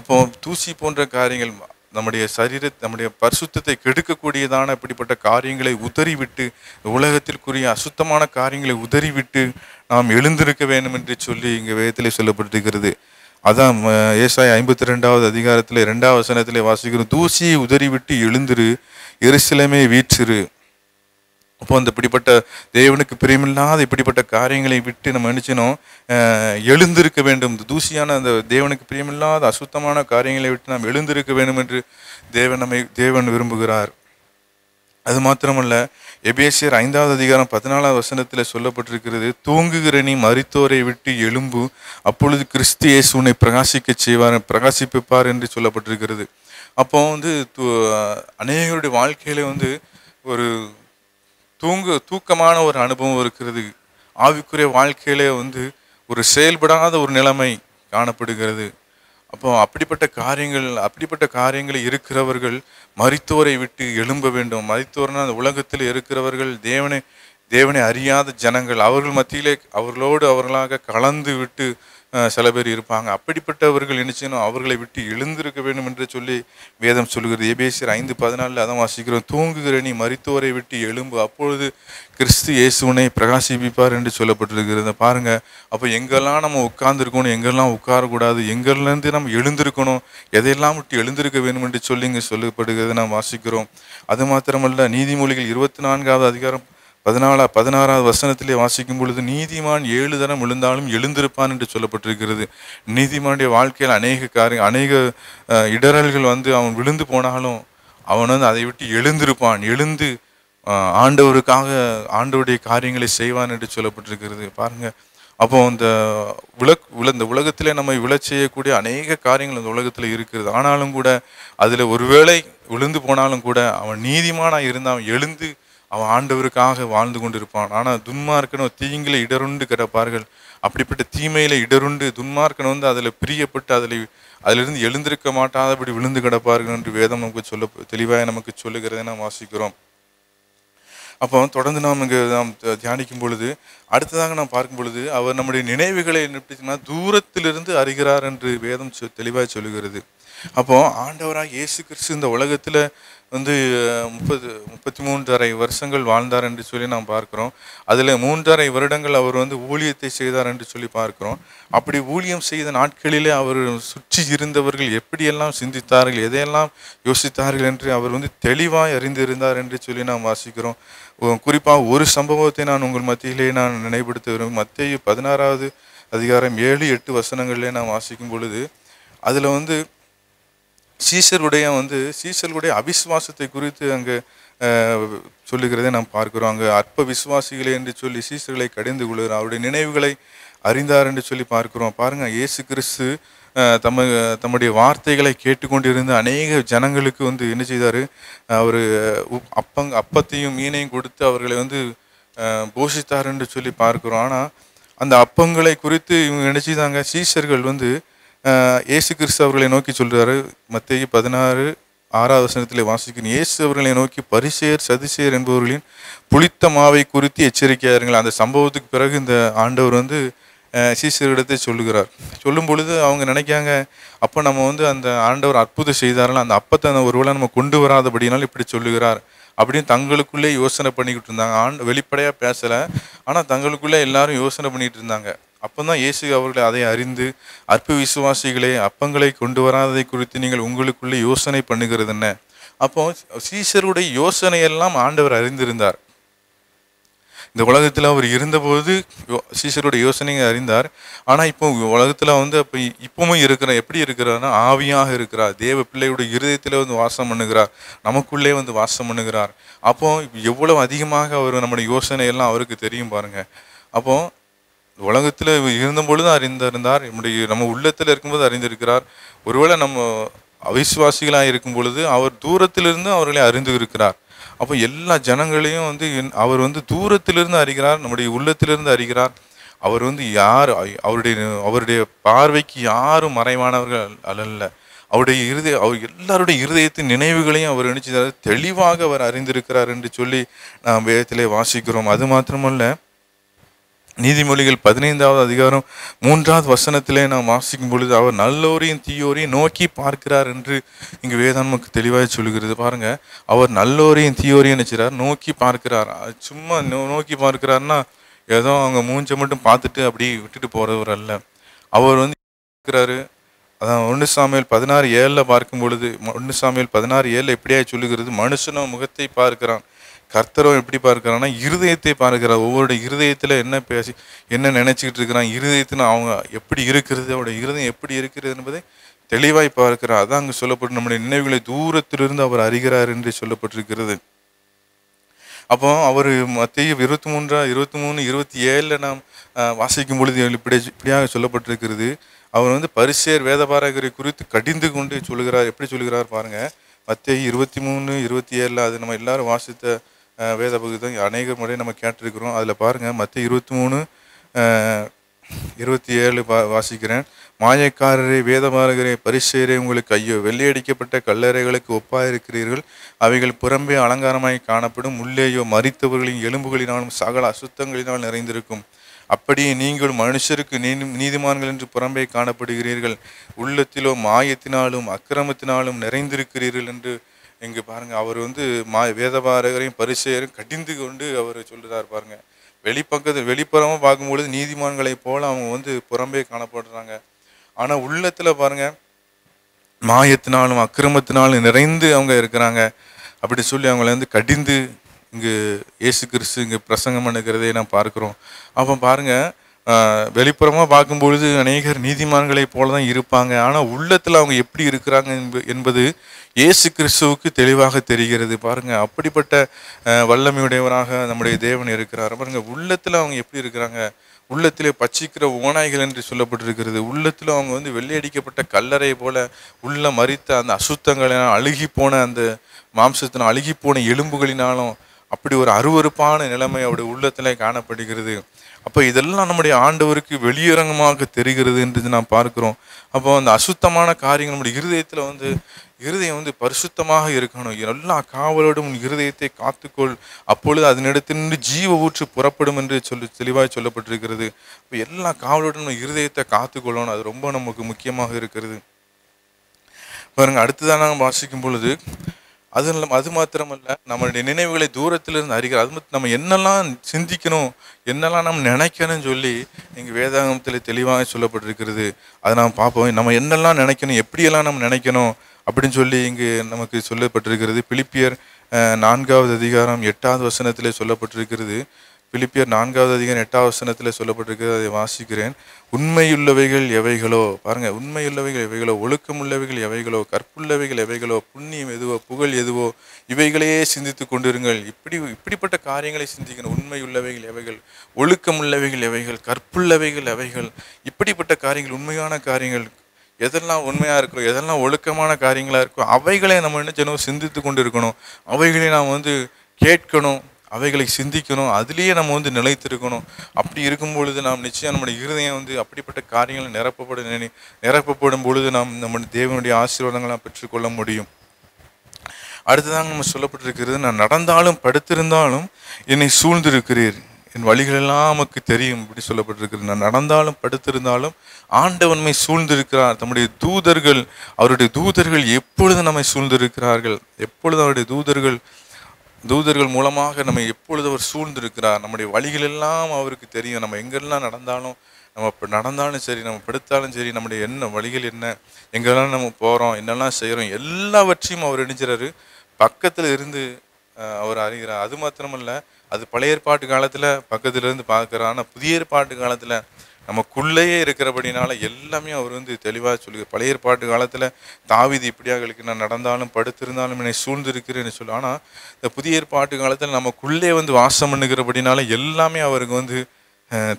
அப்போ தூசி போன்ற காரியங்கள் நம்முடைய சரீர நம்முடைய பரிசுத்தத்தை கெடுக்கக்கூடியதான இப்படிப்பட்ட காரியங்களை உதறிவிட்டு உலகத்திற்குரிய அசுத்தமான காரியங்களை உதறிவிட்டு நாம் எழுந்திருக்க வேண்டும் என்று சொல்லி இங்கே வேதத்தில் சொல்லப்பட்டிருக்கிறது அதான் ஏசாய் ஐம்பத்தி ரெண்டாவது அதிகாரத்தில் ரெண்டாவது வசனத்தில் வாசிக்கிறோம் தூசியை உதறிவிட்டு எழுந்துரு எரிசிலமே வீற்றுரு அப்போ அந்த இப்படிப்பட்ட தேவனுக்கு பிரியமில்லாத இப்படிப்பட்ட காரியங்களை விட்டு நம்ம நினச்சினோம் எழுந்திருக்க வேண்டும் தூசியான அந்த தேவனுக்கு பிரியமில்லாத அசுத்தமான காரியங்களை விட்டு நாம் எழுந்திருக்க வேண்டும் என்று தேவன் நம்மை தேவன் விரும்புகிறார் அது மாத்திரமல்ல எபேசியர் ஐந்தாவது அதிகாரம் பதினாலாவது வசனத்தில் சொல்லப்பட்டிருக்கிறது தூங்குகிற நீ மறித்தோரை விட்டு எலும்பு அப்பொழுது கிறிஸ்து இயேசு உன்னை பிரகாசிக்க செய்வார் பிரகாசிப்பிப்பார் என்று சொல்லப்பட்டிருக்கிறது அப்போ வந்து அநேகருடைய வாழ்க்கையில வந்து ஒரு தூங்கு தூக்கமான ஒரு அனுபவம் இருக்கிறது ஆவிக்குரிய வாழ்க்கையிலே வந்து ஒரு செயல்படாத ஒரு நிலைமை காணப்படுகிறது அப்போ அப்படிப்பட்ட காரியங்கள் அப்படிப்பட்ட காரியங்கள் இருக்கிறவர்கள் மருத்துவரை விட்டு எழும்ப வேண்டும் மருத்துவர்னா அந்த உலகத்தில் இருக்கிறவர்கள் தேவனை தேவனை அறியாத ஜனங்கள் அவர்கள் மத்தியிலே அவர்களோடு அவர்களாக கலந்து விட்டு சில பேர் இருப்பாங்க அப்படிப்பட்டவர்கள் நினைச்சினோ அவர்களை விட்டு எழுந்திருக்க வேண்டும் என்று சொல்லி வேதம் சொல்கிறது ஏபேசியர் ஐந்து பதினாலில் அதை வாசிக்கிறோம் தூங்குகிற நீ மறித்தோரை விட்டு எழும்பு அப்பொழுது கிறிஸ்து இயேசுவனை பிரகாசிப்பிப்பார் என்று சொல்லப்பட்டிருக்கிறத பாருங்கள் அப்போ எங்கெல்லாம் நம்ம உட்கார்ந்துருக்கணும் எங்கெல்லாம் உட்காரக்கூடாது எங்கெல்லாம் நம்ம எழுந்திருக்கணும் எதையெல்லாம் விட்டு எழுந்திருக்க வேண்டும் என்று சொல்லி இங்கே சொல்லப்படுகிறது நாம் வாசிக்கிறோம் அது மாத்திரமல்ல நீதிமொழிகள் இருபத்தி நான்காவது அதிகாரம் பதினாலா பதினாறாவது வசனத்திலே வாசிக்கும் பொழுது நீதிமான் ஏழு தரம் விழுந்தாலும் எழுந்திருப்பான் என்று சொல்லப்பட்டிருக்கிறது நீதிமானுடைய வாழ்க்கையில் அநேக காரியம் அநேக இடரல்கள் வந்து அவன் விழுந்து போனாலும் அவன் வந்து அதை விட்டு எழுந்திருப்பான் எழுந்து ஆண்டவருக்காக ஆண்டவருடைய காரியங்களை செய்வான் என்று சொல்லப்பட்டிருக்கிறது பாருங்க அப்போ அந்த உலக் உல இந்த உலகத்தில் நம்ம விழ செய்யக்கூடிய அநேக காரியங்கள் இந்த உலகத்தில் இருக்கிறது ஆனாலும் கூட அதில் ஒருவேளை விழுந்து போனாலும் கூட அவன் நீதிமானாக இருந்தால் அவன் எழுந்து அவன் ஆண்டவருக்காக வாழ்ந்து கொண்டிருப்பான் ஆனால் துன்மார்க்கனோ தீங்கில இடருண்டு கிடப்பார்கள் அப்படிப்பட்ட தீமையில இடருண்டு துன்மார்க்கன் வந்து அதில் பிரியப்பட்டு அதில் அதிலிருந்து எழுந்திருக்க மாட்டாதபடி விழுந்து கிடப்பார்கள் என்று வேதம் நமக்கு சொல்ல தெளிவாக நமக்கு சொல்லுகிறதை நாம் வாசிக்கிறோம் அப்போ தொடர்ந்து நாம் இங்கே நாம் தியானிக்கும் பொழுது அடுத்ததாக நாம் பார்க்கும் பொழுது அவர் நம்முடைய நினைவுகளை என்ன தூரத்திலிருந்து அறிகிறார் என்று வேதம் தெளிவாக சொல்லுகிறது அப்போது ஆண்டவராக இயேசு கிறிஸ்து இந்த உலகத்தில் வந்து முப்பது முப்பத்தி மூன்றரை வருஷங்கள் வாழ்ந்தார் என்று சொல்லி நாம் பார்க்குறோம் அதில் மூன்றரை வருடங்கள் அவர் வந்து ஊழியத்தை செய்தார் என்று சொல்லி பார்க்குறோம் அப்படி ஊழியம் செய்த நாட்களிலே அவர் சுற்றி இருந்தவர்கள் எப்படியெல்லாம் சிந்தித்தார்கள் எதையெல்லாம் யோசித்தார்கள் என்று அவர் வந்து தெளிவாக அறிந்திருந்தார் என்று சொல்லி நாம் வாசிக்கிறோம் குறிப்பாக ஒரு சம்பவத்தை நான் உங்கள் மத்தியிலே நான் நினைவுபடுத்த விரும்பும் மத்திய பதினாறாவது அதிகாரம் ஏழு எட்டு வசனங்களிலே நாம் வாசிக்கும் பொழுது அதில் வந்து சீசருடைய வந்து சீசருடைய அவிஸ்வாசத்தை குறித்து அங்கே சொல்லுகிறதை நாம் பார்க்கிறோம் அங்கே அற்ப விசுவாசிகளே என்று சொல்லி சீசர்களை கடிந்து கொள்கிறார் அவருடைய நினைவுகளை அறிந்தார் என்று சொல்லி பார்க்கிறோம் பாருங்க இயேசு கிறிஸ்து தம்ம தம்முடைய வார்த்தைகளை கேட்டுக்கொண்டிருந்த அநேக ஜனங்களுக்கு வந்து என்ன செய்தார் அவர் அப்பங் அப்பத்தையும் மீனையும் கொடுத்து அவர்களை வந்து போஷித்தார் என்று சொல்லி பார்க்கிறோம் ஆனால் அந்த அப்பங்களை குறித்து இவங்க நினச்சிதாங்க சீசர்கள் வந்து இயேசு கிறிஸ்து அவர்களை நோக்கி சொல்கிறாரு மத்திய பதினாறு ஆறாவது வசனத்தில் வாசிக்கணும் இயேசு அவர்களை நோக்கி பரிசேர் சதிசேர் என்பவர்களின் புளித்த மாவை குறித்து எச்சரிக்கையாருங்கள் அந்த சம்பவத்துக்கு பிறகு இந்த ஆண்டவர் வந்து சீசரிடத்தை சொல்லுகிறார் சொல்லும் பொழுது அவங்க நினைக்காங்க அப்போ நம்ம வந்து அந்த ஆண்டவர் அற்புதம் செய்தார்கள் அந்த அப்பத்தை அந்த ஒருவேளை நம்ம கொண்டு வராதபடினாலும் இப்படி சொல்லுகிறார் அப்படின்னு தங்களுக்குள்ளே யோசனை பண்ணிக்கிட்டு இருந்தாங்க ஆண்டு வெளிப்படையாக பேசலை ஆனால் தங்களுக்குள்ளே எல்லாரும் யோசனை பண்ணிகிட்டு இருந்தாங்க அப்பந்தான் இயேசு அவர்கள் அதை அறிந்து அற்ப விசுவாசிகளே அப்பங்களை கொண்டு வராததை குறித்து நீங்கள் உங்களுக்குள்ளே யோசனை பண்ணுகிறது என்ன அப்போ சீசருடைய யோசனையெல்லாம் ஆண்டவர் அறிந்திருந்தார் இந்த உலகத்தில் அவர் இருந்தபோது சீசருடைய யோசனையை அறிந்தார் ஆனால் இப்போ உலகத்தில் வந்து அப்போ இப்பவும் இருக்கிற எப்படி இருக்கிறார்னா ஆவியாக இருக்கிறார் தேவ பிள்ளையுடைய இருதயத்தில் வந்து வாசம் பண்ணுகிறார் நமக்குள்ளே வந்து வாசம் பண்ணுகிறார் அப்போ எவ்வளவு அதிகமாக அவர் நம்முடைய யோசனையெல்லாம் அவருக்கு தெரியும் பாருங்கள் அப்போது உலகத்தில் இருந்த அறிந்திருந்தார் நம்முடைய நம்ம உள்ளத்தில் இருக்கும்போது அறிந்திருக்கிறார் ஒருவேளை நம்ம அவிசுவாசிகளாக இருக்கும் பொழுது அவர் தூரத்திலிருந்து அவர்களை அறிந்து இருக்கிறார் அப்போ எல்லா ஜனங்களையும் வந்து அவர் வந்து தூரத்திலிருந்து அறிகிறார் நம்முடைய உள்ளத்திலிருந்து அறிகிறார் அவர் வந்து யார் அவருடைய அவருடைய பார்வைக்கு யாரும் மறைவானவர்கள் அல்ல அவருடைய இருதய அவர் எல்லாருடைய இருதயத்தின் நினைவுகளையும் அவர் நினைச்சு தெளிவாக அவர் அறிந்திருக்கிறார் என்று சொல்லி நாம் வேதத்திலே வாசிக்கிறோம் அது மாத்திரமல்ல நீதிமொழிகள் பதினைந்தாவது அதிகாரம் மூன்றாவது வசனத்திலே நாம் வாசிக்கும் பொழுது அவர் நல்லோரையும் தீயோரையும் நோக்கி பார்க்கிறார் என்று இங்கு வேதாண்மக்கு தெளிவாக சொல்கிறது பாருங்க அவர் நல்லோரையும் தீயோரையும் நினைச்சார் நோக்கி பார்க்கிறார் சும்மா நோக்கி பார்க்கிறார்னா ஏதோ அவங்க மூஞ்சை மட்டும் பார்த்துட்டு அப்படி விட்டுட்டு போறவர் அல்ல அவர் வந்து பார்க்கிறாரு அதான் ஒன்று சாமியல் பதினாறு ஏழில் பார்க்கும் பொழுது ஒன்று சாமியல் பதினாறு ஏழில் எப்படியா சொல்லுகிறது மனுஷனும் முகத்தை பார்க்கிறான் கர்த்தரும் எப்படி பார்க்குறான்னா இருதயத்தை பார்க்கிறார் ஒவ்வொருடைய இருதயத்தில் என்ன பேசி என்ன நினச்சிக்கிட்டு இருக்கிறான் இருதயத்தின் அவங்க எப்படி இருக்கிறது அவருடைய இருதயம் எப்படி இருக்கிறது என்பதை தெளிவாய் பார்க்கிறார் அதான் அங்கு சொல்லப்பட்டு நம்முடைய நினைவுகளை தூரத்திலிருந்து அவர் அறிகிறார் என்று சொல்லப்பட்டிருக்கிறது அப்போ அவர் மத்திய இருபத்தி மூன்றா இருபத்தி மூணு இருபத்தி ஏழில் நாம் வாசிக்கும் பொழுது இப்படி இப்படியாக சொல்லப்பட்டிருக்கிறது அவர் வந்து பரிசேர் வேதபாரகரை குறித்து கடிந்து கொண்டு சொல்கிறார் எப்படி சொல்கிறார் பாருங்கள் மத்திய இருபத்தி மூணு இருபத்தி ஏழில் அது நம்ம எல்லாரும் வாசித்த வேத புத்தகம் அநேக முறை நம்ம கேட்டிருக்கிறோம் அதில் பாருங்கள் மற்ற இருபத்தி மூணு இருபத்தி ஏழு பா வாசிக்கிறேன் மாயக்காரரை வேதமாறுகிறே பரிசுரை உங்களுக்கு ஐயோ வெள்ளையடிக்கப்பட்ட கல்லறைகளுக்கு ஒப்பாயிருக்கிறீர்கள் அவைகள் புறம்பே அலங்காரமாய் காணப்படும் உள்ளேயோ மறித்தவர்களின் எலும்புகளினாலும் சகல அசுத்தங்களினால் நிறைந்திருக்கும் அப்படி நீங்கள் மனுஷருக்கு நீதிமான்கள் என்று புறம்பே காணப்படுகிறீர்கள் உள்ளத்திலோ மாயத்தினாலும் அக்கிரமத்தினாலும் நிறைந்திருக்கிறீர்கள் என்று இங்கே பாருங்கள் அவர் வந்து மா வேதபாரகரையும் பரிசெயரும் கடிந்து கொண்டு அவர் சொல்லுறார் பாருங்கள் வெளிப்பக்கத்தில் வெளிப்புறமாக பார்க்கும்பொழுது நீதிமான்களைப் போல் அவங்க வந்து புறம்பே காணப்படுறாங்க ஆனால் உள்ளத்தில் பாருங்கள் மாயத்தினாலும் அக்கிரமத்தினாலும் நிறைந்து அவங்க இருக்கிறாங்க அப்படி சொல்லி அவங்கள வந்து கடிந்து இங்கே ஏசு கிறிஸ்து இங்கே பிரசங்கம் பண்ணுகிறதை நான் பார்க்குறோம் அப்போ பாருங்கள் வெளிப்புறமாக பார்க்கும்பொழுது அநேகர் நீதிமான்களைப் போல தான் இருப்பாங்க ஆனால் உள்ளத்தில் அவங்க எப்படி இருக்கிறாங்க என்பது இயேசு கிறிஸ்துவுக்கு தெளிவாக தெரிகிறது பாருங்கள் அப்படிப்பட்ட வல்லமையுடையவராக நம்முடைய தேவன் இருக்கிறார் பாருங்கள் உள்ளத்தில் அவங்க எப்படி இருக்கிறாங்க உள்ளத்திலே பச்சிக்கிற ஓநாய்கள் என்று சொல்லப்பட்டிருக்கிறது உள்ளத்தில் அவங்க வந்து வெள்ளையடிக்கப்பட்ட கல்லறை போல உள்ள மறித்த அந்த அசுத்தங்களினால் அழுகி போன அந்த மாம்சத்தினால் அழுகி போன எலும்புகளினாலும் அப்படி ஒரு அருவறுப்பான நிலைமை அவருடைய உள்ளத்தில் காணப்படுகிறது அப்போ இதெல்லாம் நம்முடைய ஆண்டவருக்கு வெளியரங்கமாக தெரிகிறது என்று நாம் பார்க்கிறோம் அப்போ அந்த அசுத்தமான காரியங்கள் நம்முடைய இருதயத்தில் வந்து இருதயம் வந்து பரிசுத்தமாக இருக்கணும் எல்லா காவலோடும் உன் இருதயத்தை காத்துக்கொள் அப்பொழுது நின்று ஜீவ ஊற்று புறப்படும் என்று சொல்லி தெளிவாக சொல்லப்பட்டிருக்கிறது இப்போ எல்லா காவலோடும் நம்ம இருதயத்தை காத்துக்கொள்ளணும் அது ரொம்ப நமக்கு முக்கியமாக இருக்கிறது பாருங்க அடுத்ததாக நாங்கள் வாசிக்கும் பொழுது அது அது மாத்திரமல்ல நம்மளுடைய நினைவுகளை தூரத்திலிருந்து அறிகிற அது நம்ம என்னெல்லாம் சிந்திக்கணும் என்னெல்லாம் நம்ம நினைக்கணும்னு சொல்லி இங்கே வேதாங்கமத்தில் தெளிவாக சொல்லப்பட்டிருக்கிறது அதை நாம் பார்ப்போம் நம்ம என்னெல்லாம் நினைக்கணும் எப்படியெல்லாம் நம்ம நினைக்கணும் அப்படின்னு சொல்லி இங்கு நமக்கு சொல்லப்பட்டிருக்கிறது பிலிப்பியர் நான்காவது அதிகாரம் எட்டாவது வசனத்திலே சொல்லப்பட்டிருக்கிறது பிலிப்பியர் நான்காவது அதிகம் எட்டாவது வசனத்தில் சொல்லப்பட்டிருக்கிறது அதை வாசிக்கிறேன் உண்மையுள்ளவைகள் எவைகளோ பாருங்கள் உண்மையுள்ளவைகள் எவைகளோ ஒழுக்கமுள்ளவைகள் எவைகளோ கற்புள்ளவைகள் எவைகளோ புண்ணியம் எதுவோ புகழ் எதுவோ இவைகளையே சிந்தித்து கொண்டிருங்கள் இப்படி இப்படிப்பட்ட காரியங்களை சிந்திக்கணும் உண்மையுள்ளவைகள் எவைகள் ஒழுக்கமுள்ளவைகள் எவைகள் கற்புள்ளவைகள் எவைகள் இப்படிப்பட்ட காரியங்கள் உண்மையான காரியங்கள் எதெல்லாம் உண்மையாக இருக்கோ எதெல்லாம் ஒழுக்கமான காரியங்களாக இருக்கோ அவைகளை நம்ம என்ன செய்யணும் சிந்தித்து கொண்டு இருக்கணும் அவைகளை நாம் வந்து கேட்கணும் அவைகளை சிந்திக்கணும் அதுலேயே நம்ம வந்து நிலைத்திருக்கணும் அப்படி இருக்கும் பொழுது நாம் நிச்சயம் நம்முடைய இருதயம் வந்து அப்படிப்பட்ட காரியங்கள் நிரப்பப்பட நினை நிரப்பப்படும் பொழுது நாம் நம்ம தேவனுடைய ஆசீர்வாதங்களை பெற்றுக்கொள்ள முடியும் அடுத்ததாக நம்ம சொல்லப்பட்டிருக்கிறது நான் நடந்தாலும் படுத்திருந்தாலும் என்னை சூழ்ந்திருக்கிறீர் என் வழிகளெல்லாம் நமக்கு தெரியும் இப்படி சொல்லப்பட்டிருக்கிறது நான் நடந்தாலும் படுத்திருந்தாலும் ஆண்டவன்மை சூழ்ந்திருக்கிறார் தம்முடைய தூதர்கள் அவருடைய தூதர்கள் எப்பொழுது நம்மை சூழ்ந்திருக்கிறார்கள் எப்பொழுது அவருடைய தூதர்கள் தூதர்கள் மூலமாக நம்ம எப்பொழுது அவர் சூழ்ந்திருக்கிறார் நம்முடைய வழிகள் எல்லாம் அவருக்கு தெரியும் நம்ம எங்கெல்லாம் நடந்தாலும் நம்ம இப்போ நடந்தாலும் சரி நம்ம படுத்தாலும் சரி நம்முடைய என்ன வழிகள் என்ன எங்கெல்லாம் நம்ம போகிறோம் என்னெல்லாம் செய்கிறோம் எல்லாவற்றையும் அவர் இணைஞ்சிறாரு பக்கத்தில் இருந்து அவர் அறிகிறார் அது மாத்திரமல்ல அது பழைய ஏற்பாட்டு காலத்தில் பக்கத்தில் இருந்து பார்க்குறார் ஆனால் புதிய ஏற்பாட்டு காலத்தில் நமக்குள்ளேயே இருக்கிறபடினால எல்லாமே அவர் வந்து தெளிவாக சொல்லி பழைய பாட்டு காலத்தில் தாவிது இப்படியாகளுக்கு நான் நடந்தாலும் படுத்திருந்தாலும் என்னை சூழ்ந்திருக்கிறேன்னு சொல்லு ஆனால் இந்த புதிய பாட்டு காலத்தில் நமக்குள்ளே வந்து வாசம் பண்ணுகிறபடினால எல்லாமே அவருக்கு வந்து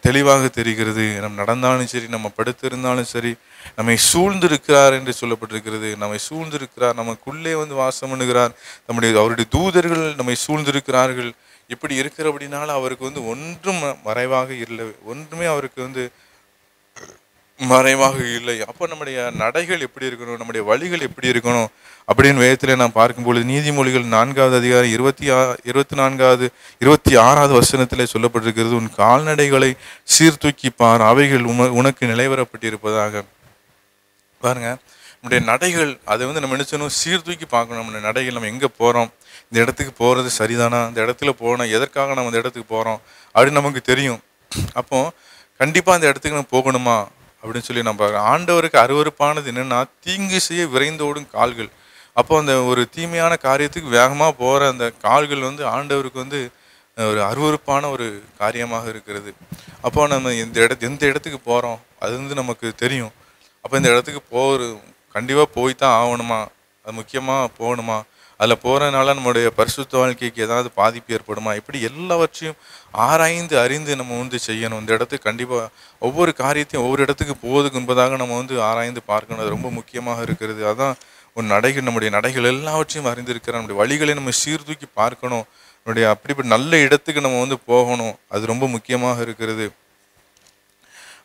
தெளிவாக தெரிகிறது நம் நடந்தாலும் சரி நம்ம படுத்திருந்தாலும் சரி நம்மை சூழ்ந்திருக்கிறார் என்று சொல்லப்பட்டிருக்கிறது நம்மை சூழ்ந்திருக்கிறார் நமக்குள்ளே வந்து வாசம் பண்ணுகிறார் நம்முடைய அவருடைய தூதர்கள் நம்மை சூழ்ந்திருக்கிறார்கள் இப்படி இருக்கிற அப்படின்னால அவருக்கு வந்து ஒன்றும் மறைவாக இல்லை ஒன்றுமே அவருக்கு வந்து மறைவாக இல்லை அப்போ நம்முடைய நடைகள் எப்படி இருக்கணும் நம்முடைய வழிகள் எப்படி இருக்கணும் அப்படின்னு வேகத்தில் நான் பார்க்கும்பொழுது நீதிமொழிகள் நான்காவது அதிகாரம் இருபத்தி ஆ இருபத்தி நான்காவது இருபத்தி ஆறாவது வசனத்தில் சொல்லப்பட்டிருக்கிறது உன் கால்நடைகளை சீர்தூக்கிப்பார் அவைகள் உன உனக்கு நிலைவரப்பட்டிருப்பதாக பாருங்கள் நம்முடைய நடைகள் அதை வந்து நம்ம நினச்சணும் சீர்தூக்கி பார்க்கணும் நம்முடைய நடைகள் நம்ம எங்கே போகிறோம் இந்த இடத்துக்கு போகிறது சரிதானா இந்த இடத்துல போகணும் எதற்காக நம்ம இந்த இடத்துக்கு போகிறோம் அப்படின்னு நமக்கு தெரியும் அப்போது கண்டிப்பாக அந்த இடத்துக்கு நம்ம போகணுமா அப்படின்னு சொல்லி நம்ம ஆண்டவருக்கு அருவறுப்பானது என்னென்னா தீங்கு செய்ய விரைந்தோடும் கால்கள் அப்போ அந்த ஒரு தீமையான காரியத்துக்கு வேகமாக போகிற அந்த கால்கள் வந்து ஆண்டவருக்கு வந்து ஒரு அருவறுப்பான ஒரு காரியமாக இருக்கிறது அப்போ நம்ம இந்த இடத்து எந்த இடத்துக்கு போகிறோம் அது வந்து நமக்கு தெரியும் அப்போ இந்த இடத்துக்கு போகிற கண்டிப்பாக போய் தான் ஆகணுமா அது முக்கியமாக போகணுமா அதில் போகிறதுனால நம்மளுடைய பரிசுத்த வாழ்க்கைக்கு ஏதாவது பாதிப்பு ஏற்படுமா இப்படி எல்லாவற்றையும் ஆராய்ந்து அறிந்து நம்ம வந்து செய்யணும் இந்த இடத்துக்கு கண்டிப்பாக ஒவ்வொரு காரியத்தையும் ஒவ்வொரு இடத்துக்கு போவதுக்கு என்பதாக நம்ம வந்து ஆராய்ந்து பார்க்கணும் அது ரொம்ப முக்கியமாக இருக்கிறது அதான் ஒரு நடைகள் நம்முடைய நடைகள் எல்லாவற்றையும் அறிந்திருக்கிற நம்முடைய வழிகளை நம்ம சீர்தூக்கி பார்க்கணும் நம்முடைய அப்படிப்பட்ட நல்ல இடத்துக்கு நம்ம வந்து போகணும் அது ரொம்ப முக்கியமாக இருக்கிறது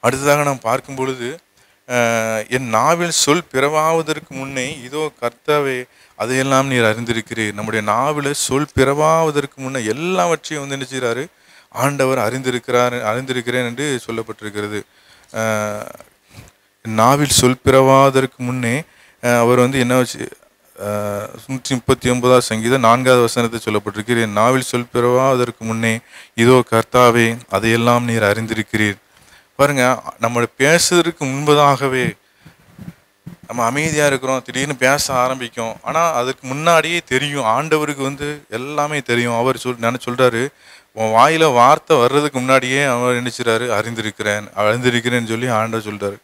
அடுத்ததாக நாம் பார்க்கும் பொழுது என் நாவில் சொல் பிறவாவதற்கு முன்னே இதோ கர்த்தாவே அதையெல்லாம் நீர் அறிந்திருக்கிறீர் நம்முடைய நாவில் சொல் பிறவாவதற்கு முன்னே எல்லாவற்றையும் வந்து நினைச்சுறாரு ஆண்டவர் அறிந்திருக்கிறார் அறிந்திருக்கிறேன் என்று சொல்லப்பட்டிருக்கிறது நாவில் சொல் பிறவாதற்கு முன்னே அவர் வந்து என்ன வச்சு நூற்றி முப்பத்தி ஒன்பதாவது சங்கீதம் நான்காவது வசனத்தை சொல்லப்பட்டிருக்கிறேன் நாவில் சொல் பிறவாதற்கு முன்னே இதோ கர்த்தாவே அதையெல்லாம் நீர் அறிந்திருக்கிறீர் பாருங்க நம்ம பேசுறதுக்கு முன்பதாகவே நம்ம அமைதியாக இருக்கிறோம் திடீர்னு பேச ஆரம்பிக்கும் ஆனால் அதுக்கு முன்னாடியே தெரியும் ஆண்டவருக்கு வந்து எல்லாமே தெரியும் அவர் சொல் நான் சொல்கிறாரு உன் வாயில் வார்த்தை வர்றதுக்கு முன்னாடியே அவர் நினைச்சிறாரு அறிந்திருக்கிறேன் அறிந்திருக்கிறேன்னு சொல்லி ஆண்டவர் சொல்கிறாரு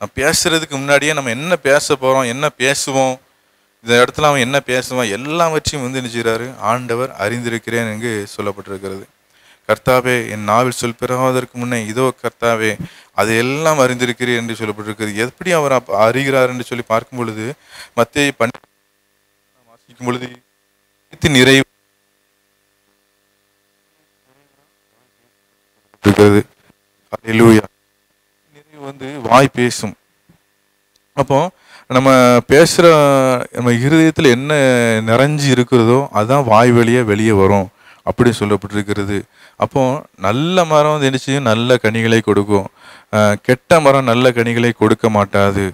நான் பேசுறதுக்கு முன்னாடியே நம்ம என்ன பேச போகிறோம் என்ன பேசுவோம் இந்த இடத்துல அவன் என்ன பேசுவான் எல்லாவற்றையும் வந்து நினைச்சுக்கிறாரு ஆண்டவர் அறிந்திருக்கிறேன் என்று சொல்லப்பட்டிருக்கிறது கர்த்தாவே என் நாவில் சொல் பிறகாதற்கு முன்னே இதோ கர்த்தாவே அது எல்லாம் அறிந்திருக்கிறீர் என்று சொல்லப்பட்டிருக்கிறது எப்படி அவர் அறிகிறார் என்று சொல்லி பார்க்கும் பொழுது மத்திய பண் வாசிக்கும் பொழுது நிறைவு நிறைவு வந்து வாய் பேசும் அப்போ நம்ம பேசுகிற நம்ம இருதயத்தில் என்ன நிறைஞ்சு இருக்கிறதோ அதுதான் வாய் வழியாக வெளியே வரும் அப்படி சொல்லப்பட்டிருக்கிறது அப்போ நல்ல மரம் வந்து என்னச்சு நல்ல கனிகளை கொடுக்கும் கெட்ட மரம் நல்ல கனிகளை கொடுக்க மாட்டாது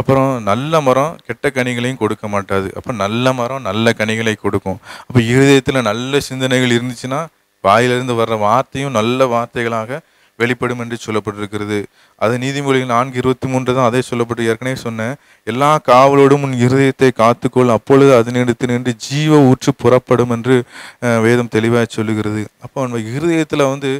அப்புறம் நல்ல மரம் கெட்ட கனிகளையும் கொடுக்க மாட்டாது அப்போ நல்ல மரம் நல்ல கனிகளை கொடுக்கும் அப்போ இருதயத்தில் நல்ல சிந்தனைகள் இருந்துச்சுன்னா வாயிலிருந்து வர்ற வார்த்தையும் நல்ல வார்த்தைகளாக வெளிப்படும் என்று சொல்லப்பட்டிருக்கிறது அது நீதிமொழிகள் நான்கு இருபத்தி மூன்று தான் அதே சொல்லப்பட்டு ஏற்கனவே சொன்னேன் எல்லா காவலோடும் உன் இருதயத்தை காத்துக்கொள் அப்பொழுது அது நிறுத்து நின்று ஜீவ ஊற்று புறப்படும் என்று வேதம் தெளிவாக சொல்லுகிறது அப்போ நம்ம இருதயத்தில் வந்து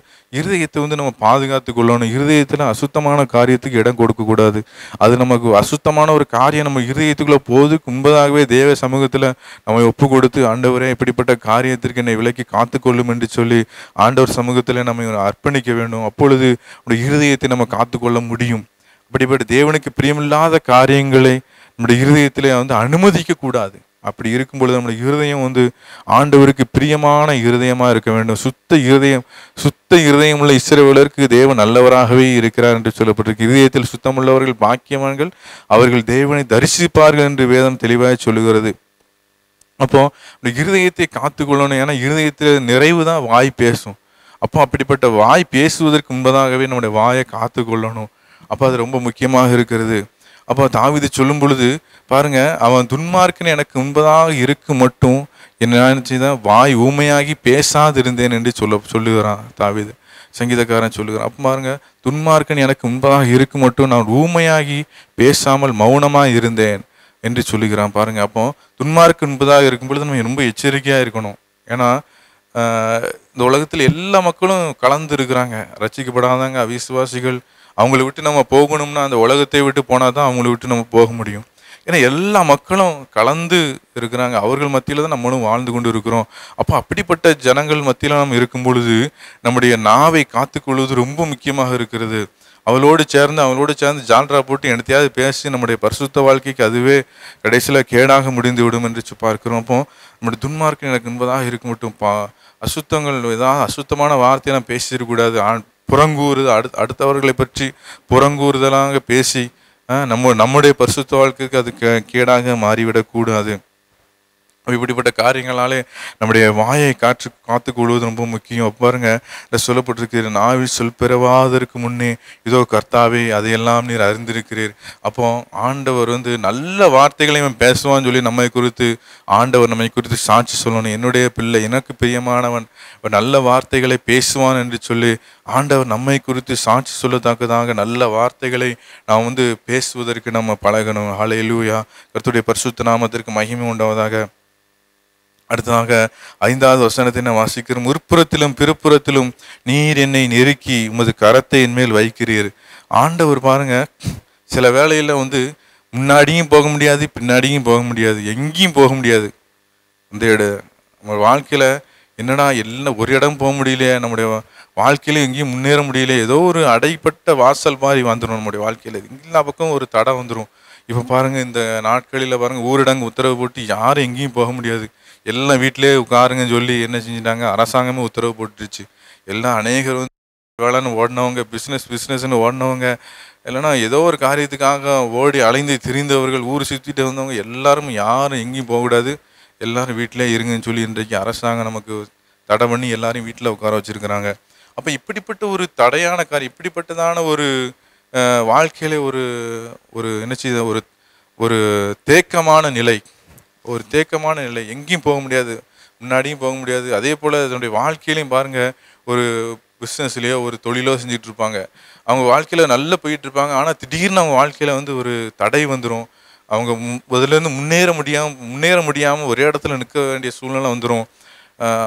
இருதயத்தை வந்து நம்ம பாதுகாத்து கொள்ளணும் இருதயத்தில் அசுத்தமான காரியத்துக்கு இடம் கொடுக்கக்கூடாது அது நமக்கு அசுத்தமான ஒரு காரியம் நம்ம இருதயத்துக்குள்ளே போது கும்பதாகவே தேவ சமூகத்தில் நம்ம ஒப்பு கொடுத்து ஆண்டவரே இப்படிப்பட்ட காரியத்திற்கு என்னை விலக்கி காத்துக்கொள்ளும் என்று சொல்லி ஆண்டவர் சமூகத்தில் நம்ம அர்ப்பணிக்க வேண்டும் அப்பொழுது இருதயத்தை நம்ம காத்துக்கொள்ள கொள்ள முடியும் அப்படிப்பட்ட தேவனுக்கு பிரியமில்லாத காரியங்களை நம்முடைய இருதயத்தில் வந்து அனுமதிக்க கூடாது அப்படி இருக்கும் பொழுது நம்முடைய இருதயம் வந்து ஆண்டவருக்கு பிரியமான இருதயமா இருக்க வேண்டும் சுத்த இருதயம் சுத்த இருதயம் உள்ள இஸ்ரேவலருக்கு தேவன் நல்லவராகவே இருக்கிறார் என்று சொல்லப்பட்டிருக்கு இருதயத்தில் சுத்தமுள்ளவர்கள் பாக்கியவான்கள் அவர்கள் தேவனை தரிசிப்பார்கள் என்று வேதம் தெளிவாக சொல்லுகிறது அப்போ இருதயத்தை காத்துக்கொள்ளணும் ஏன்னா இருதயத்தில் நிறைவு தான் வாய் பேசும் அப்போ அப்படிப்பட்ட வாய் பேசுவதற்கு முன்பதாகவே நம்முடைய வாயை காத்து கொள்ளணும் அப்போ அது ரொம்ப முக்கியமாக இருக்கிறது அப்போ தாவித சொல்லும் பொழுது பாருங்க அவன் துன்மார்க்கன் எனக்கு முன்பதாக இருக்கு மட்டும் என்ன நினச்சிதான் வாய் ஊமையாகி பேசாதிருந்தேன் என்று சொல்ல சொல்லுகிறான் தாவித சங்கீதக்காரன் சொல்லுகிறான் அப்போ பாருங்க துன்மார்க்கன் எனக்கு முன்பதாக இருக்கு மட்டும் நான் ஊமையாகி பேசாமல் மௌனமாக இருந்தேன் என்று சொல்லுகிறான் பாருங்க அப்போ துன்மார்க்கு முன்பதாக இருக்கும் பொழுது நம்ம ரொம்ப எச்சரிக்கையாக இருக்கணும் ஏன்னா இந்த உலகத்தில் எல்லா மக்களும் கலந்து இருக்கிறாங்க ரசிக்கப்படாதாங்க அவிசுவாசிகள் அவங்கள விட்டு நம்ம போகணும்னா அந்த உலகத்தை விட்டு போனால் தான் அவங்கள விட்டு நம்ம போக முடியும் ஏன்னா எல்லா மக்களும் கலந்து இருக்கிறாங்க அவர்கள் மத்தியில் தான் நம்மளும் வாழ்ந்து கொண்டு இருக்கிறோம் அப்போ அப்படிப்பட்ட ஜனங்கள் மத்தியில் நம்ம இருக்கும் பொழுது நம்முடைய நாவை காத்துக்கொள்வது ரொம்ப முக்கியமாக இருக்கிறது அவளோடு சேர்ந்து அவளோடு சேர்ந்து ஜான்ரா போட்டு எனத்தையாவது பேசி நம்முடைய பரிசுத்த வாழ்க்கைக்கு அதுவே கடைசியில் கேடாக முடிந்து விடும் என்று பார்க்கிறோம் அப்போ நம்முடைய துன்மார்க்கு எனக்கு என்பதாக இருக்க மட்டும் பா அசுத்தங்கள் ஏதாவது அசுத்தமான வார்த்தையை நான் பேசிடக்கூடாது புறங்கூறுது அடு அடுத்தவர்களை பற்றி புறங்கூறுதலாக பேசி நம்ம நம்முடைய பரிசுத்த வாழ்க்கைக்கு அது கேடாக மாறிவிடக்கூடாது இப்படிப்பட்ட காரியங்களாலே நம்முடைய வாயை காற்று காத்து கொள்வது ரொம்ப முக்கியம் பாருங்க இந்த சொல்லப்பட்டிருக்கிற நாவி சொல் பெறவாதற்கு முன்னே இதோ கர்த்தாவே அதையெல்லாம் நீர் அறிந்திருக்கிறீர் அப்போ ஆண்டவர் வந்து நல்ல வார்த்தைகளையும் பேசுவான்னு சொல்லி நம்மை குறித்து ஆண்டவர் நம்மை குறித்து சாட்சி சொல்லணும் என்னுடைய பிள்ளை எனக்கு பிரியமானவன் நல்ல வார்த்தைகளை பேசுவான் என்று சொல்லி ஆண்டவர் நம்மை குறித்து சாட்சி சொல்லத்தக்கதாக நல்ல வார்த்தைகளை நாம் வந்து பேசுவதற்கு நம்ம பழகணும் ஆலை லூயா கருத்துடைய பரிசுத்த நாமத்திற்கு மகிமை உண்டாவதாக அடுத்ததாக ஐந்தாவது வசனத்தை நான் வாசிக்கிறோம் உற்புறத்திலும் பிற்புறத்திலும் நீர் என்னை நெருக்கி உமது கரத்தை என்மேல் வைக்கிறீர் ஆண்டவர் பாருங்க சில வேலையில் வந்து முன்னாடியும் போக முடியாது பின்னாடியும் போக முடியாது எங்கேயும் போக முடியாது இந்த இட நம்ம வாழ்க்கையில் என்னடா எல்லாம் ஒரு இடம் போக முடியலையே நம்முடைய வாழ்க்கையில எங்கேயும் முன்னேற முடியல ஏதோ ஒரு அடைப்பட்ட வாசல் மாதிரி வந்துடும் நம்முடைய வாழ்க்கையில் எல்லா பக்கம் ஒரு தடை வந்துடும் இப்போ பாருங்கள் இந்த நாட்களில் பாருங்கள் ஊரடங்கு உத்தரவு போட்டு யாரும் எங்கேயும் போக முடியாது எல்லாம் வீட்டிலே உட்காருங்க சொல்லி என்ன செஞ்சிட்டாங்க அரசாங்கமே உத்தரவு போட்டுருச்சு எல்லாம் அநேகர் வந்து வேலைன்னு ஓடினவங்க பிஸ்னஸ் பிஸ்னஸ்ன்னு ஓடினவங்க இல்லைனா ஏதோ ஒரு காரியத்துக்காக ஓடி அலைந்து திரிந்தவர்கள் ஊர் சுற்றிட்டு வந்தவங்க எல்லாரும் யாரும் எங்கேயும் போகக்கூடாது எல்லாரும் வீட்டிலே இருங்கன்னு சொல்லி இன்றைக்கு அரசாங்கம் நமக்கு தடை பண்ணி எல்லாரையும் வீட்டில் உட்கார வச்சுருக்கிறாங்க அப்போ இப்படிப்பட்ட ஒரு தடையான காரியம் இப்படிப்பட்டதான ஒரு வாழ்க்கையில் ஒரு ஒரு என்ன செய்ய ஒரு ஒரு தேக்கமான நிலை ஒரு தேக்கமான நிலை எங்கேயும் போக முடியாது முன்னாடியும் போக முடியாது அதே போல் அதனுடைய வாழ்க்கையிலையும் பாருங்கள் ஒரு பிஸ்னஸ்லேயோ ஒரு தொழிலோ செஞ்சுட்டு இருப்பாங்க அவங்க வாழ்க்கையில் நல்லா போயிட்டு இருப்பாங்க ஆனால் திடீர்னு அவங்க வாழ்க்கையில் வந்து ஒரு தடை வந்துடும் அவங்க முதலேருந்து முன்னேற முடியாமல் முன்னேற முடியாமல் ஒரே இடத்துல நிற்க வேண்டிய சூழ்நிலை வந்துடும்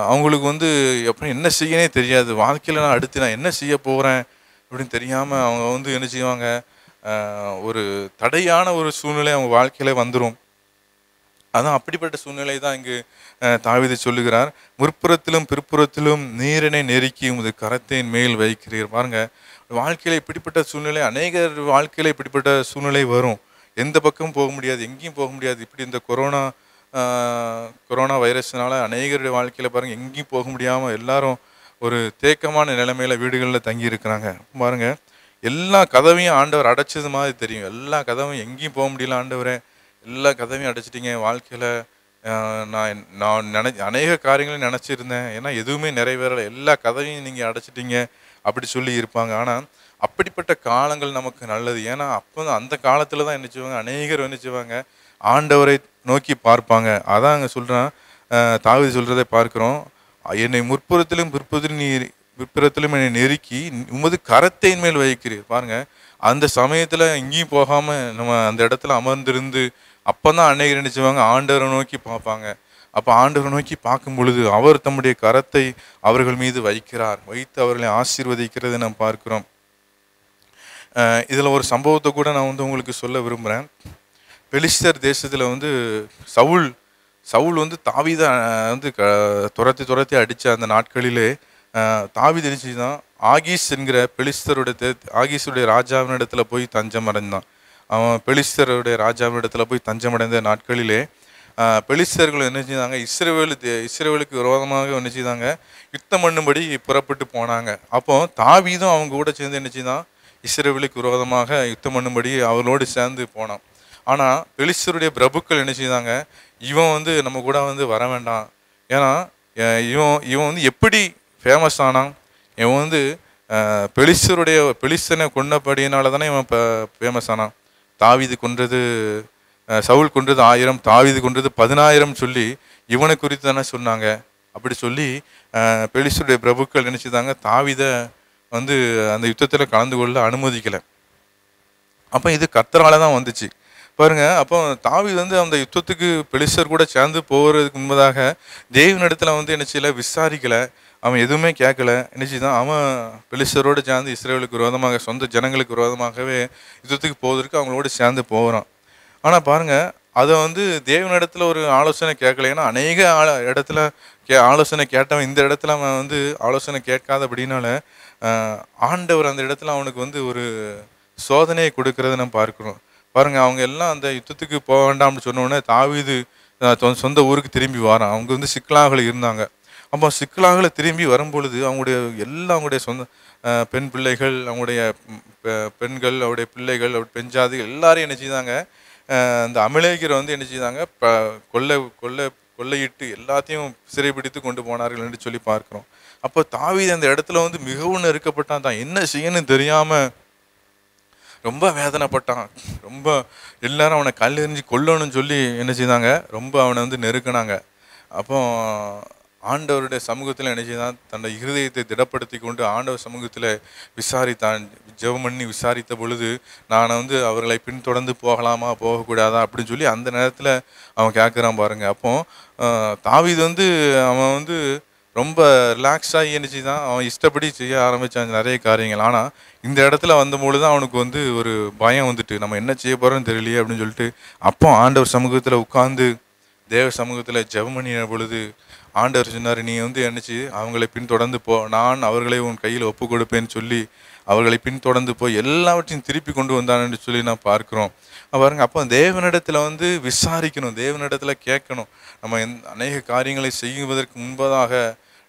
அவங்களுக்கு வந்து எப்படி என்ன செய்யனே தெரியாது வாழ்க்கையில் நான் அடுத்து நான் என்ன செய்ய போகிறேன் அப்படின்னு தெரியாமல் அவங்க வந்து என்ன செய்வாங்க ஒரு தடையான ஒரு சூழ்நிலை அவங்க வாழ்க்கையில் வந்துடும் அதான் அப்படிப்பட்ட சூழ்நிலை தான் இங்கு தாவிதை சொல்லுகிறார் முற்புறத்திலும் பிற்புறத்திலும் நீரினை நெருக்கி உமது கரத்தின் மேல் வைக்கிறீர் பாருங்க வாழ்க்கையில் இப்படிப்பட்ட சூழ்நிலை அநேக வாழ்க்கையில் இப்படிப்பட்ட சூழ்நிலை வரும் எந்த பக்கமும் போக முடியாது எங்கேயும் போக முடியாது இப்படி இந்த கொரோனா கொரோனா வைரஸ்னால அநேகருடைய வாழ்க்கையில் பாருங்கள் எங்கேயும் போக முடியாமல் எல்லாரும் ஒரு தேக்கமான நிலைமையில் வீடுகளில் தங்கி இருக்கிறாங்க பாருங்கள் எல்லா கதவையும் ஆண்டவர் அடைச்சது மாதிரி தெரியும் எல்லா கதவும் எங்கேயும் போக முடியல ஆண்டவரை எல்லா கதவையும் அடைச்சிட்டிங்க என் வாழ்க்கையில் நான் நான் நினை அநேக காரியங்களையும் நினச்சிருந்தேன் ஏன்னா எதுவுமே நிறைவேறலை எல்லா கதவையும் நீங்கள் அடைச்சிட்டிங்க அப்படி சொல்லி இருப்பாங்க ஆனால் அப்படிப்பட்ட காலங்கள் நமக்கு நல்லது ஏன்னா அப்போ அந்த காலத்தில் தான் என்ன செய்வாங்க அநேகர் என்ன செய்வாங்க ஆண்டவரை நோக்கி பார்ப்பாங்க அதான் அங்கே சொல்கிறான் தாவிதி சொல்கிறதை பார்க்குறோம் என்னை முற்புறத்திலும் பிற்புறத்திலும் நீ பிற்புறத்திலும் என்னை நெருக்கி உமது கரத்தையின் மேல் வைக்கிறீர் பாருங்கள் அந்த சமயத்தில் எங்கேயும் போகாமல் நம்ம அந்த இடத்துல அமர்ந்திருந்து அப்போ தான் அன்னைக்கு ஆண்டவரை நோக்கி பார்ப்பாங்க அப்போ ஆண்டவரை நோக்கி பார்க்கும் பொழுது அவர் தம்முடைய கரத்தை அவர்கள் மீது வைக்கிறார் வைத்து அவர்களை ஆசீர்வதிக்கிறது நாம் பார்க்குறோம் இதில் ஒரு சம்பவத்தை கூட நான் வந்து உங்களுக்கு சொல்ல விரும்புகிறேன் பெலிஸ்தர் தேசத்தில் வந்து சவுல் சவுல் வந்து தாவிதை வந்து க துரத்தி துரத்தி அடித்த அந்த நாட்களிலே தாவி தெரிஞ்சு தான் ஆகீஸ் என்கிற பெலிஸ்தருடைய ஆகீஸுடைய ராஜாவின் இடத்துல போய் தஞ்சம் அடைந்தான் அவன் பெலிஸ்தருடைய ராஜாவிடத்தில் போய் தஞ்சமடைந்த நாட்களிலே பெலிஸ்தர்கள் என்ன செய்தாங்க இஸ்ரேவேலு இஸ்ரேவேலுக்கு விரோதமாக என்ன செய்தாங்க யுத்தம் பண்ணும்படி புறப்பட்டு போனாங்க அப்போ தாவீதும் அவங்க கூட சேர்ந்து என்ன செய்தான் இஸ்ரேவேலுக்கு விரோதமாக யுத்தம் பண்ணும்படி அவளோடு சேர்ந்து போனான் ஆனால் பெலிஸ்தருடைய பிரபுக்கள் என்ன செய்தாங்க இவன் வந்து நம்ம கூட வந்து வர வேண்டாம் ஏன்னா இவன் இவன் வந்து எப்படி ஃபேமஸ் ஆனான் இவன் வந்து பெலிஸ்தருடைய பெலிஸ்தனை கொண்டபடியினால தானே இவன் இப்போ ஃபேமஸ் ஆனான் தாவிது கொன்றது சவுல் கொன்றது ஆயிரம் தாவிது கொன்றது பதினாயிரம் சொல்லி இவனை குறித்து தானே சொன்னாங்க அப்படி சொல்லி பெலிசுடைய பிரபுக்கள் நினச்சிதாங்க தாவிதை வந்து அந்த யுத்தத்தில் கலந்து கொள்ள அனுமதிக்கலை அப்போ இது கத்தரால தான் வந்துச்சு பாருங்கள் அப்போ தாவி வந்து அந்த யுத்தத்துக்கு பெலிசர் கூட சேர்ந்து போகிறதுக்கு முன்பதாக தேவனிடத்தில் வந்து என்ன செய்யலை விசாரிக்கலை அவன் எதுவுமே கேட்கல நினச்சி தான் அவன் பெலிஸ்டரோடு சேர்ந்து இஸ்ரேலுக்கு விரோதமாக சொந்த ஜனங்களுக்கு விரோதமாகவே யுத்தத்துக்கு போவதற்கு அவங்களோட சேர்ந்து போகிறான் ஆனால் பாருங்கள் அதை வந்து தேவனிடத்தில் ஒரு ஆலோசனை கேட்கல ஏன்னா அநேக இடத்துல கே ஆலோசனை கேட்டவன் இந்த இடத்துல அவன் வந்து ஆலோசனை கேட்காத அப்படின்னால ஆண்டவர் அந்த இடத்துல அவனுக்கு வந்து ஒரு சோதனையை கொடுக்கறத நம்ம பார்க்குறோம் பாருங்கள் அவங்க எல்லாம் அந்த யுத்தத்துக்கு போக வேண்டாம்னு சொன்னோடனே தாவிது சொந்த ஊருக்கு திரும்பி வரான் அவங்க வந்து சிக்கலாக இருந்தாங்க அப்போ சிக்கலாகல திரும்பி வரும்பொழுது அவங்களுடைய எல்லா அவங்களுடைய சொந்த பெண் பிள்ளைகள் அவங்களுடைய பெண்கள் அவருடைய பிள்ளைகள் அவருடைய பெண் ஜாதிகள் எல்லாரையும் என்ன செய்தாங்க இந்த அமிலேகரை வந்து என்ன செய்தாங்க ப கொள்ளை கொள்ளை கொள்ளையிட்டு எல்லாத்தையும் சிறைப்பிடித்து கொண்டு போனார்கள் என்று சொல்லி பார்க்குறோம் அப்போ தாவீது அந்த இடத்துல வந்து மிகவும் நெருக்கப்பட்டான் தான் என்ன செய்யணும்னு தெரியாமல் ரொம்ப வேதனைப்பட்டான் ரொம்ப எல்லாரும் அவனை கல் எறிஞ்சு கொல்லணும்னு சொல்லி என்ன செய்தாங்க ரொம்ப அவனை வந்து நெருக்கினாங்க அப்போ ஆண்டவருடைய சமூகத்தில் நினைச்சு தான் தன்னை இருதயத்தை திடப்படுத்தி கொண்டு ஆண்டவர் சமூகத்தில் விசாரித்தான் ஜெபம் பண்ணி விசாரித்த பொழுது நான் வந்து அவர்களை பின்தொடர்ந்து போகலாமா போகக்கூடாதா அப்படின்னு சொல்லி அந்த நேரத்தில் அவன் கேட்குறான் பாருங்கள் அப்போ தாவிது வந்து அவன் வந்து ரொம்ப ரிலாக்ஸாகி இருந்துச்சு தான் அவன் இஷ்டப்படி செய்ய ஆரம்பித்தான் நிறைய காரியங்கள் ஆனால் இந்த இடத்துல வந்தபோது தான் அவனுக்கு வந்து ஒரு பயம் வந்துட்டு நம்ம என்ன செய்ய போகிறோன்னு தெரியலையே அப்படின்னு சொல்லிட்டு அப்போ ஆண்டவர் சமூகத்தில் உட்காந்து தேவ சமூகத்தில் ஜெபம் பண்ணின பொழுது ஆண்டவர் சொன்னார் நீ வந்து என்னச்சு அவங்களை பின்தொடர்ந்து போ நான் அவர்களை உன் கையில் ஒப்பு கொடுப்பேன்னு சொல்லி அவர்களை பின்தொடர்ந்து போய் எல்லாவற்றையும் திருப்பி கொண்டு வந்தான்னு சொல்லி நான் பார்க்குறோம் பாருங்க அப்போ தேவனிடத்தில் வந்து விசாரிக்கணும் தேவனிடத்தில் கேட்கணும் நம்ம அநேக காரியங்களை செய்வதற்கு முன்பதாக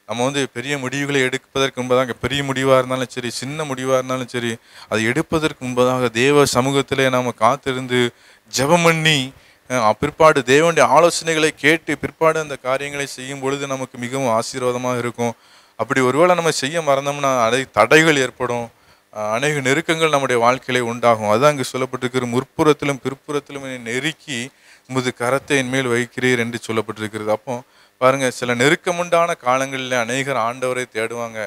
நம்ம வந்து பெரிய முடிவுகளை எடுப்பதற்கு முன்பதாக பெரிய முடிவாக இருந்தாலும் சரி சின்ன முடிவாக இருந்தாலும் சரி அதை எடுப்பதற்கு முன்பதாக தேவ சமூகத்தில் நாம் காத்திருந்து ஜபம் பண்ணி பிற்பாடு தேவனுடைய ஆலோசனைகளை கேட்டு பிற்பாடு அந்த காரியங்களை செய்யும் பொழுது நமக்கு மிகவும் ஆசீர்வாதமாக இருக்கும் அப்படி ஒருவேளை நம்ம செய்ய மறந்தோம்னா அதை தடைகள் ஏற்படும் அநேக நெருக்கங்கள் நம்முடைய வாழ்க்கையில உண்டாகும் அதான் அங்கு சொல்லப்பட்டிருக்கிற முற்புறத்திலும் பிற்புறத்திலும் என்னை நெருக்கி முது கரத்தை மேல் வைக்கிறீர் என்று சொல்லப்பட்டிருக்கிறது அப்போ பாருங்க சில நெருக்கமுண்டான காலங்களில் அநேகர் ஆண்டவரை தேடுவாங்க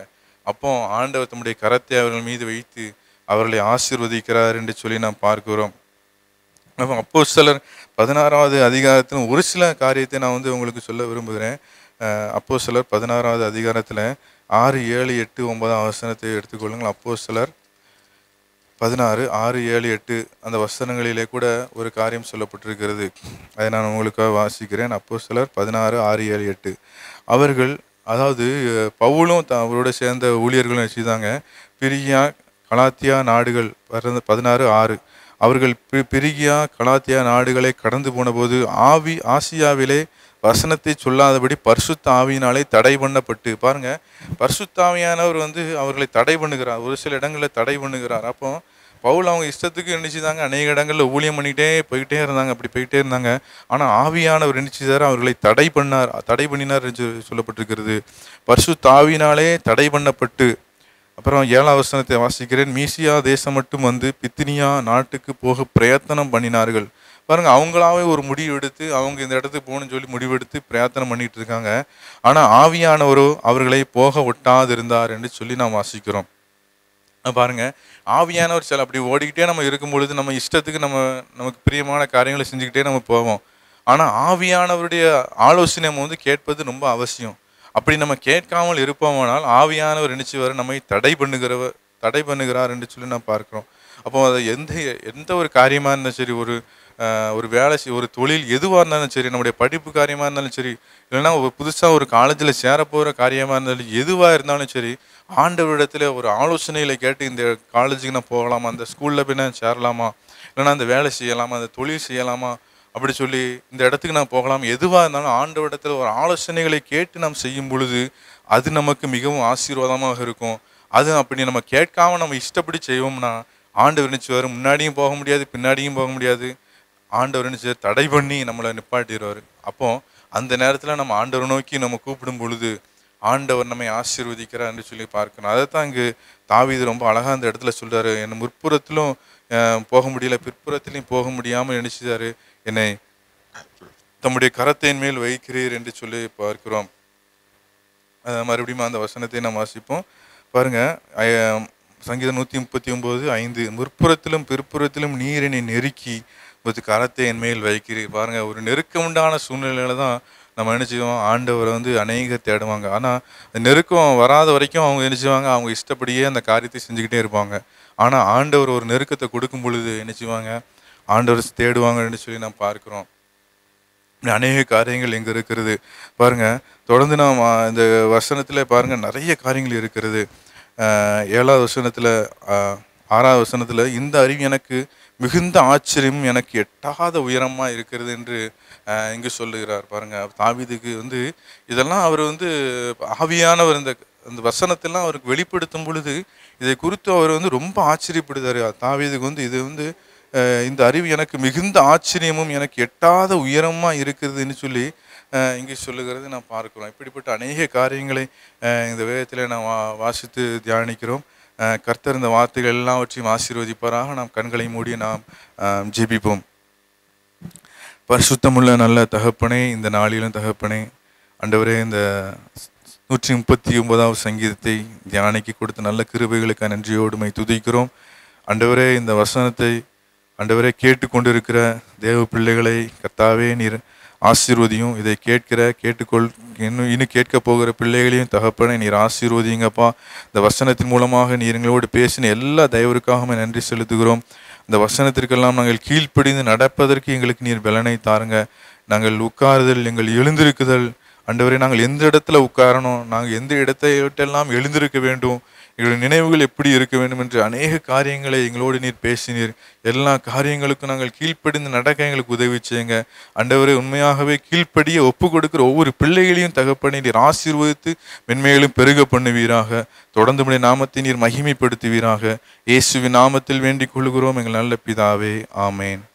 அப்போ ஆண்டவர் தம்முடைய கரத்தை அவர்கள் மீது வைத்து அவர்களை ஆசிர்வதிக்கிறார் என்று சொல்லி நாம் பார்க்கிறோம் அப்போ சிலர் பதினாறாவது அதிகாரத்தில் ஒரு சில காரியத்தை நான் வந்து உங்களுக்கு சொல்ல விரும்புகிறேன் அப்போ சிலர் பதினாறாவது அதிகாரத்தில் ஆறு ஏழு எட்டு ஒன்பதாம் வசனத்தை எடுத்துக்கொள்ளுங்கள் அப்போ சிலர் பதினாறு ஆறு ஏழு எட்டு அந்த வசனங்களிலே கூட ஒரு காரியம் சொல்லப்பட்டிருக்கிறது அதை நான் உங்களுக்காக வாசிக்கிறேன் அப்போ சிலர் பதினாறு ஆறு ஏழு எட்டு அவர்கள் அதாவது பவுலும் அவரோட சேர்ந்த ஊழியர்களும் வச்சுதாங்க பிரியா கலாத்தியா நாடுகள் பதினாறு ஆறு அவர்கள் பிரிகியா கலாத்தியா நாடுகளை கடந்து போனபோது ஆவி ஆசியாவிலே வசனத்தை சொல்லாதபடி பரிசுத்த ஆவியினாலே தடை பண்ணப்பட்டு பாருங்க பரிசுத்தாவியானவர் வந்து அவர்களை தடை பண்ணுகிறார் ஒரு சில இடங்களில் தடை பண்ணுகிறார் அப்போ பவுல் அவங்க இஷ்டத்துக்கு நினைச்சுதாங்க அநேக இடங்களில் ஊழியம் பண்ணிகிட்டே போய்கிட்டே இருந்தாங்க அப்படி போய்கிட்டே இருந்தாங்க ஆனால் ஆவியானவர் நினைச்சுதார் அவர்களை தடை பண்ணார் தடை பண்ணினார் என்று சொல்லப்பட்டிருக்கிறது பரிசு தாவினாலே தடை பண்ணப்பட்டு அப்புறம் ஏழாம் வசனத்தை வாசிக்கிறேன் மீசியா தேசம் மட்டும் வந்து பித்தினியா நாட்டுக்கு போக பிரயத்தனம் பண்ணினார்கள் பாருங்கள் அவங்களாவே ஒரு முடிவு எடுத்து அவங்க இந்த இடத்துக்கு போகணும்னு சொல்லி முடிவெடுத்து பிரயத்தனம் பண்ணிட்டு இருக்காங்க ஆனால் ஆவியானவரோ அவர்களை போக ஒட்டாதிருந்தார் என்று சொல்லி நாம் வாசிக்கிறோம் பாருங்க ஆவியானவர் சில அப்படி ஓடிக்கிட்டே நம்ம இருக்கும் பொழுது நம்ம இஷ்டத்துக்கு நம்ம நமக்கு பிரியமான காரியங்களை செஞ்சுக்கிட்டே நம்ம போவோம் ஆனால் ஆவியானவருடைய ஆலோசனை நம்ம வந்து கேட்பது ரொம்ப அவசியம் அப்படி நம்ம கேட்காமல் இருப்போமானால் ஆவியானவர் வர நம்மை தடை பண்ணுகிறவர் தடை பண்ணுகிறார் என்று சொல்லி நான் பார்க்குறோம் அப்போ அதை எந்த எந்த ஒரு காரியமாக இருந்தாலும் சரி ஒரு ஒரு வேலை ஒரு தொழில் எதுவாக இருந்தாலும் சரி நம்முடைய படிப்பு காரியமாக இருந்தாலும் சரி இல்லைன்னா ஒரு புதுசாக ஒரு காலேஜில் சேரப்போகிற போகிற காரியமாக இருந்தாலும் எதுவாக இருந்தாலும் சரி ஆண்டவரிடத்தில் ஒரு ஆலோசனையில் கேட்டு இந்த காலேஜுக்கு நான் போகலாமா அந்த ஸ்கூலில் போய் நான் சேரலாமா இல்லைன்னா அந்த வேலை செய்யலாமா அந்த தொழில் செய்யலாமா அப்படி சொல்லி இந்த இடத்துக்கு நாம் போகலாம் எதுவாக இருந்தாலும் இடத்துல ஒரு ஆலோசனைகளை கேட்டு நாம் செய்யும் பொழுது அது நமக்கு மிகவும் ஆசீர்வாதமாக இருக்கும் அது அப்படி நம்ம கேட்காம நம்ம இஷ்டப்படி செய்வோம்னா ஆண்டவர் நிச்சயவார் முன்னாடியும் போக முடியாது பின்னாடியும் போக முடியாது ஆண்டவர் நிச்சயம் தடை பண்ணி நம்மளை நிப்பாட்டிடுவார் அப்போது அந்த நேரத்தில் நம்ம ஆண்டவர் நோக்கி நம்ம கூப்பிடும் பொழுது ஆண்டவர் நம்மை ஆசீர்வதிக்கிறார் என்று சொல்லி பார்க்கணும் அதை தான் இங்கு தாவிது ரொம்ப அழகாக அந்த இடத்துல சொல்கிறாரு என் முற்புறத்திலும் போக முடியல பிற்புறத்திலையும் போக முடியாமல் நினைச்சிட்டாரு என்னை தம்முடைய கரத்தின் மேல் வைக்கிறீர் என்று சொல்லி பார்க்கிறோம் மறுபடியும் அந்த வசனத்தை நாம் வாசிப்போம் பாருங்க சங்கீதம் நூற்றி முப்பத்தி ஒம்பது ஐந்து முற்புறத்திலும் பிற்புறத்திலும் நீரினை நெருக்கி உமது கரத்தை என் மேல் வைக்கிறீர் பாருங்கள் ஒரு நெருக்கம் உண்டான சூழ்நிலையில தான் நம்ம நினச்சிக்குவோம் ஆண்டவரை வந்து அநேக தேடுவாங்க ஆனால் நெருக்கம் வராத வரைக்கும் அவங்க நினைச்சுவாங்க அவங்க இஷ்டப்படியே அந்த காரியத்தை செஞ்சுக்கிட்டே இருப்பாங்க ஆனால் ஆண்டவர் ஒரு நெருக்கத்தை கொடுக்கும் பொழுது என்ன ஆண்டவர் தேடுவாங்கன்னு சொல்லி நான் பார்க்குறோம் அநேக காரியங்கள் இங்கே இருக்கிறது பாருங்கள் தொடர்ந்து நாம் இந்த வசனத்தில் பாருங்கள் நிறைய காரியங்கள் இருக்கிறது ஏழாவது வசனத்தில் ஆறாவது வசனத்தில் இந்த அறிவு எனக்கு மிகுந்த ஆச்சரியம் எனக்கு எட்டாத உயரமாக இருக்கிறது என்று இங்கே சொல்லுகிறார் பாருங்கள் தாவிதுக்கு வந்து இதெல்லாம் அவர் வந்து ஆவியானவர் இந்த அந்த வசனத்தெல்லாம் அவருக்கு வெளிப்படுத்தும் பொழுது இதை குறித்து அவர் வந்து ரொம்ப ஆச்சரியப்படுதார் தாவீதுக்கு வந்து இது வந்து இந்த அறிவு எனக்கு மிகுந்த ஆச்சரியமும் எனக்கு எட்டாத உயரமாக இருக்கிறதுன்னு சொல்லி இங்கே சொல்லுகிறது நான் பார்க்குறோம் இப்படிப்பட்ட அநேக காரியங்களை இந்த வேகத்தில் நாம் வா வாசித்து தியானிக்கிறோம் கர்த்தர் இந்த வார்த்தைகள் எல்லாவற்றையும் ஆசீர்வதிப்பதாக நாம் கண்களை மூடி நாம் ஜெபிப்போம் பரிசுத்தமுள்ள நல்ல தகப்பனே இந்த நாளிலும் தகப்பனே அண்டவரே இந்த நூற்றி முப்பத்தி ஒன்பதாவது சங்கீதத்தை தியானிக்கு கொடுத்த நல்ல கிருபைகளுக்கு நன்றியோடுமை துதிக்கிறோம் அண்டவரே இந்த வசனத்தை அண்டவரே கேட்டுக்கொண்டிருக்கிற தேவ பிள்ளைகளை கத்தாவே நீர் ஆசீர்வதியும் இதை கேட்கிற கேட்டுக்கொள் இன்னும் இன்னும் கேட்க போகிற பிள்ளைகளையும் தகப்பனை நீர் ஆசீர்வதிங்கப்பா இந்த வசனத்தின் மூலமாக நீர் எங்களோடு பேசின எல்லா தயவருக்காகவும் நன்றி செலுத்துகிறோம் இந்த வசனத்திற்கெல்லாம் நாங்கள் கீழ்ப்படிந்து நடப்பதற்கு எங்களுக்கு நீர் பலனை தாருங்க நாங்கள் உட்காருதல் எங்கள் எழுந்திருக்குதல் அண்டவரே நாங்கள் எந்த இடத்துல உட்காரணும் நாங்கள் எந்த இடத்தை விட்டெல்லாம் எழுந்திருக்க வேண்டும் எங்களுடைய நினைவுகள் எப்படி இருக்க வேண்டும் என்று அநேக காரியங்களை எங்களோடு நீர் பேசினீர் எல்லா காரியங்களுக்கும் நாங்கள் கீழ்ப்படிந்து நடக்க எங்களுக்கு உதவி செய்யுங்க அண்டவரை உண்மையாகவே கீழ்ப்படிய ஒப்பு கொடுக்கிற ஒவ்வொரு பிள்ளைகளையும் தகப்பண்ணி நீர் ஆசீர்வதித்து மென்மேலும் பெருக பண்ணுவீராக தொடர்ந்து முடிய நாமத்தை நீர் மகிமைப்படுத்துவீராக இயேசுவின் நாமத்தில் வேண்டிக் கொள்கிறோம் எங்கள் நல்ல பிதாவே ஆமேன்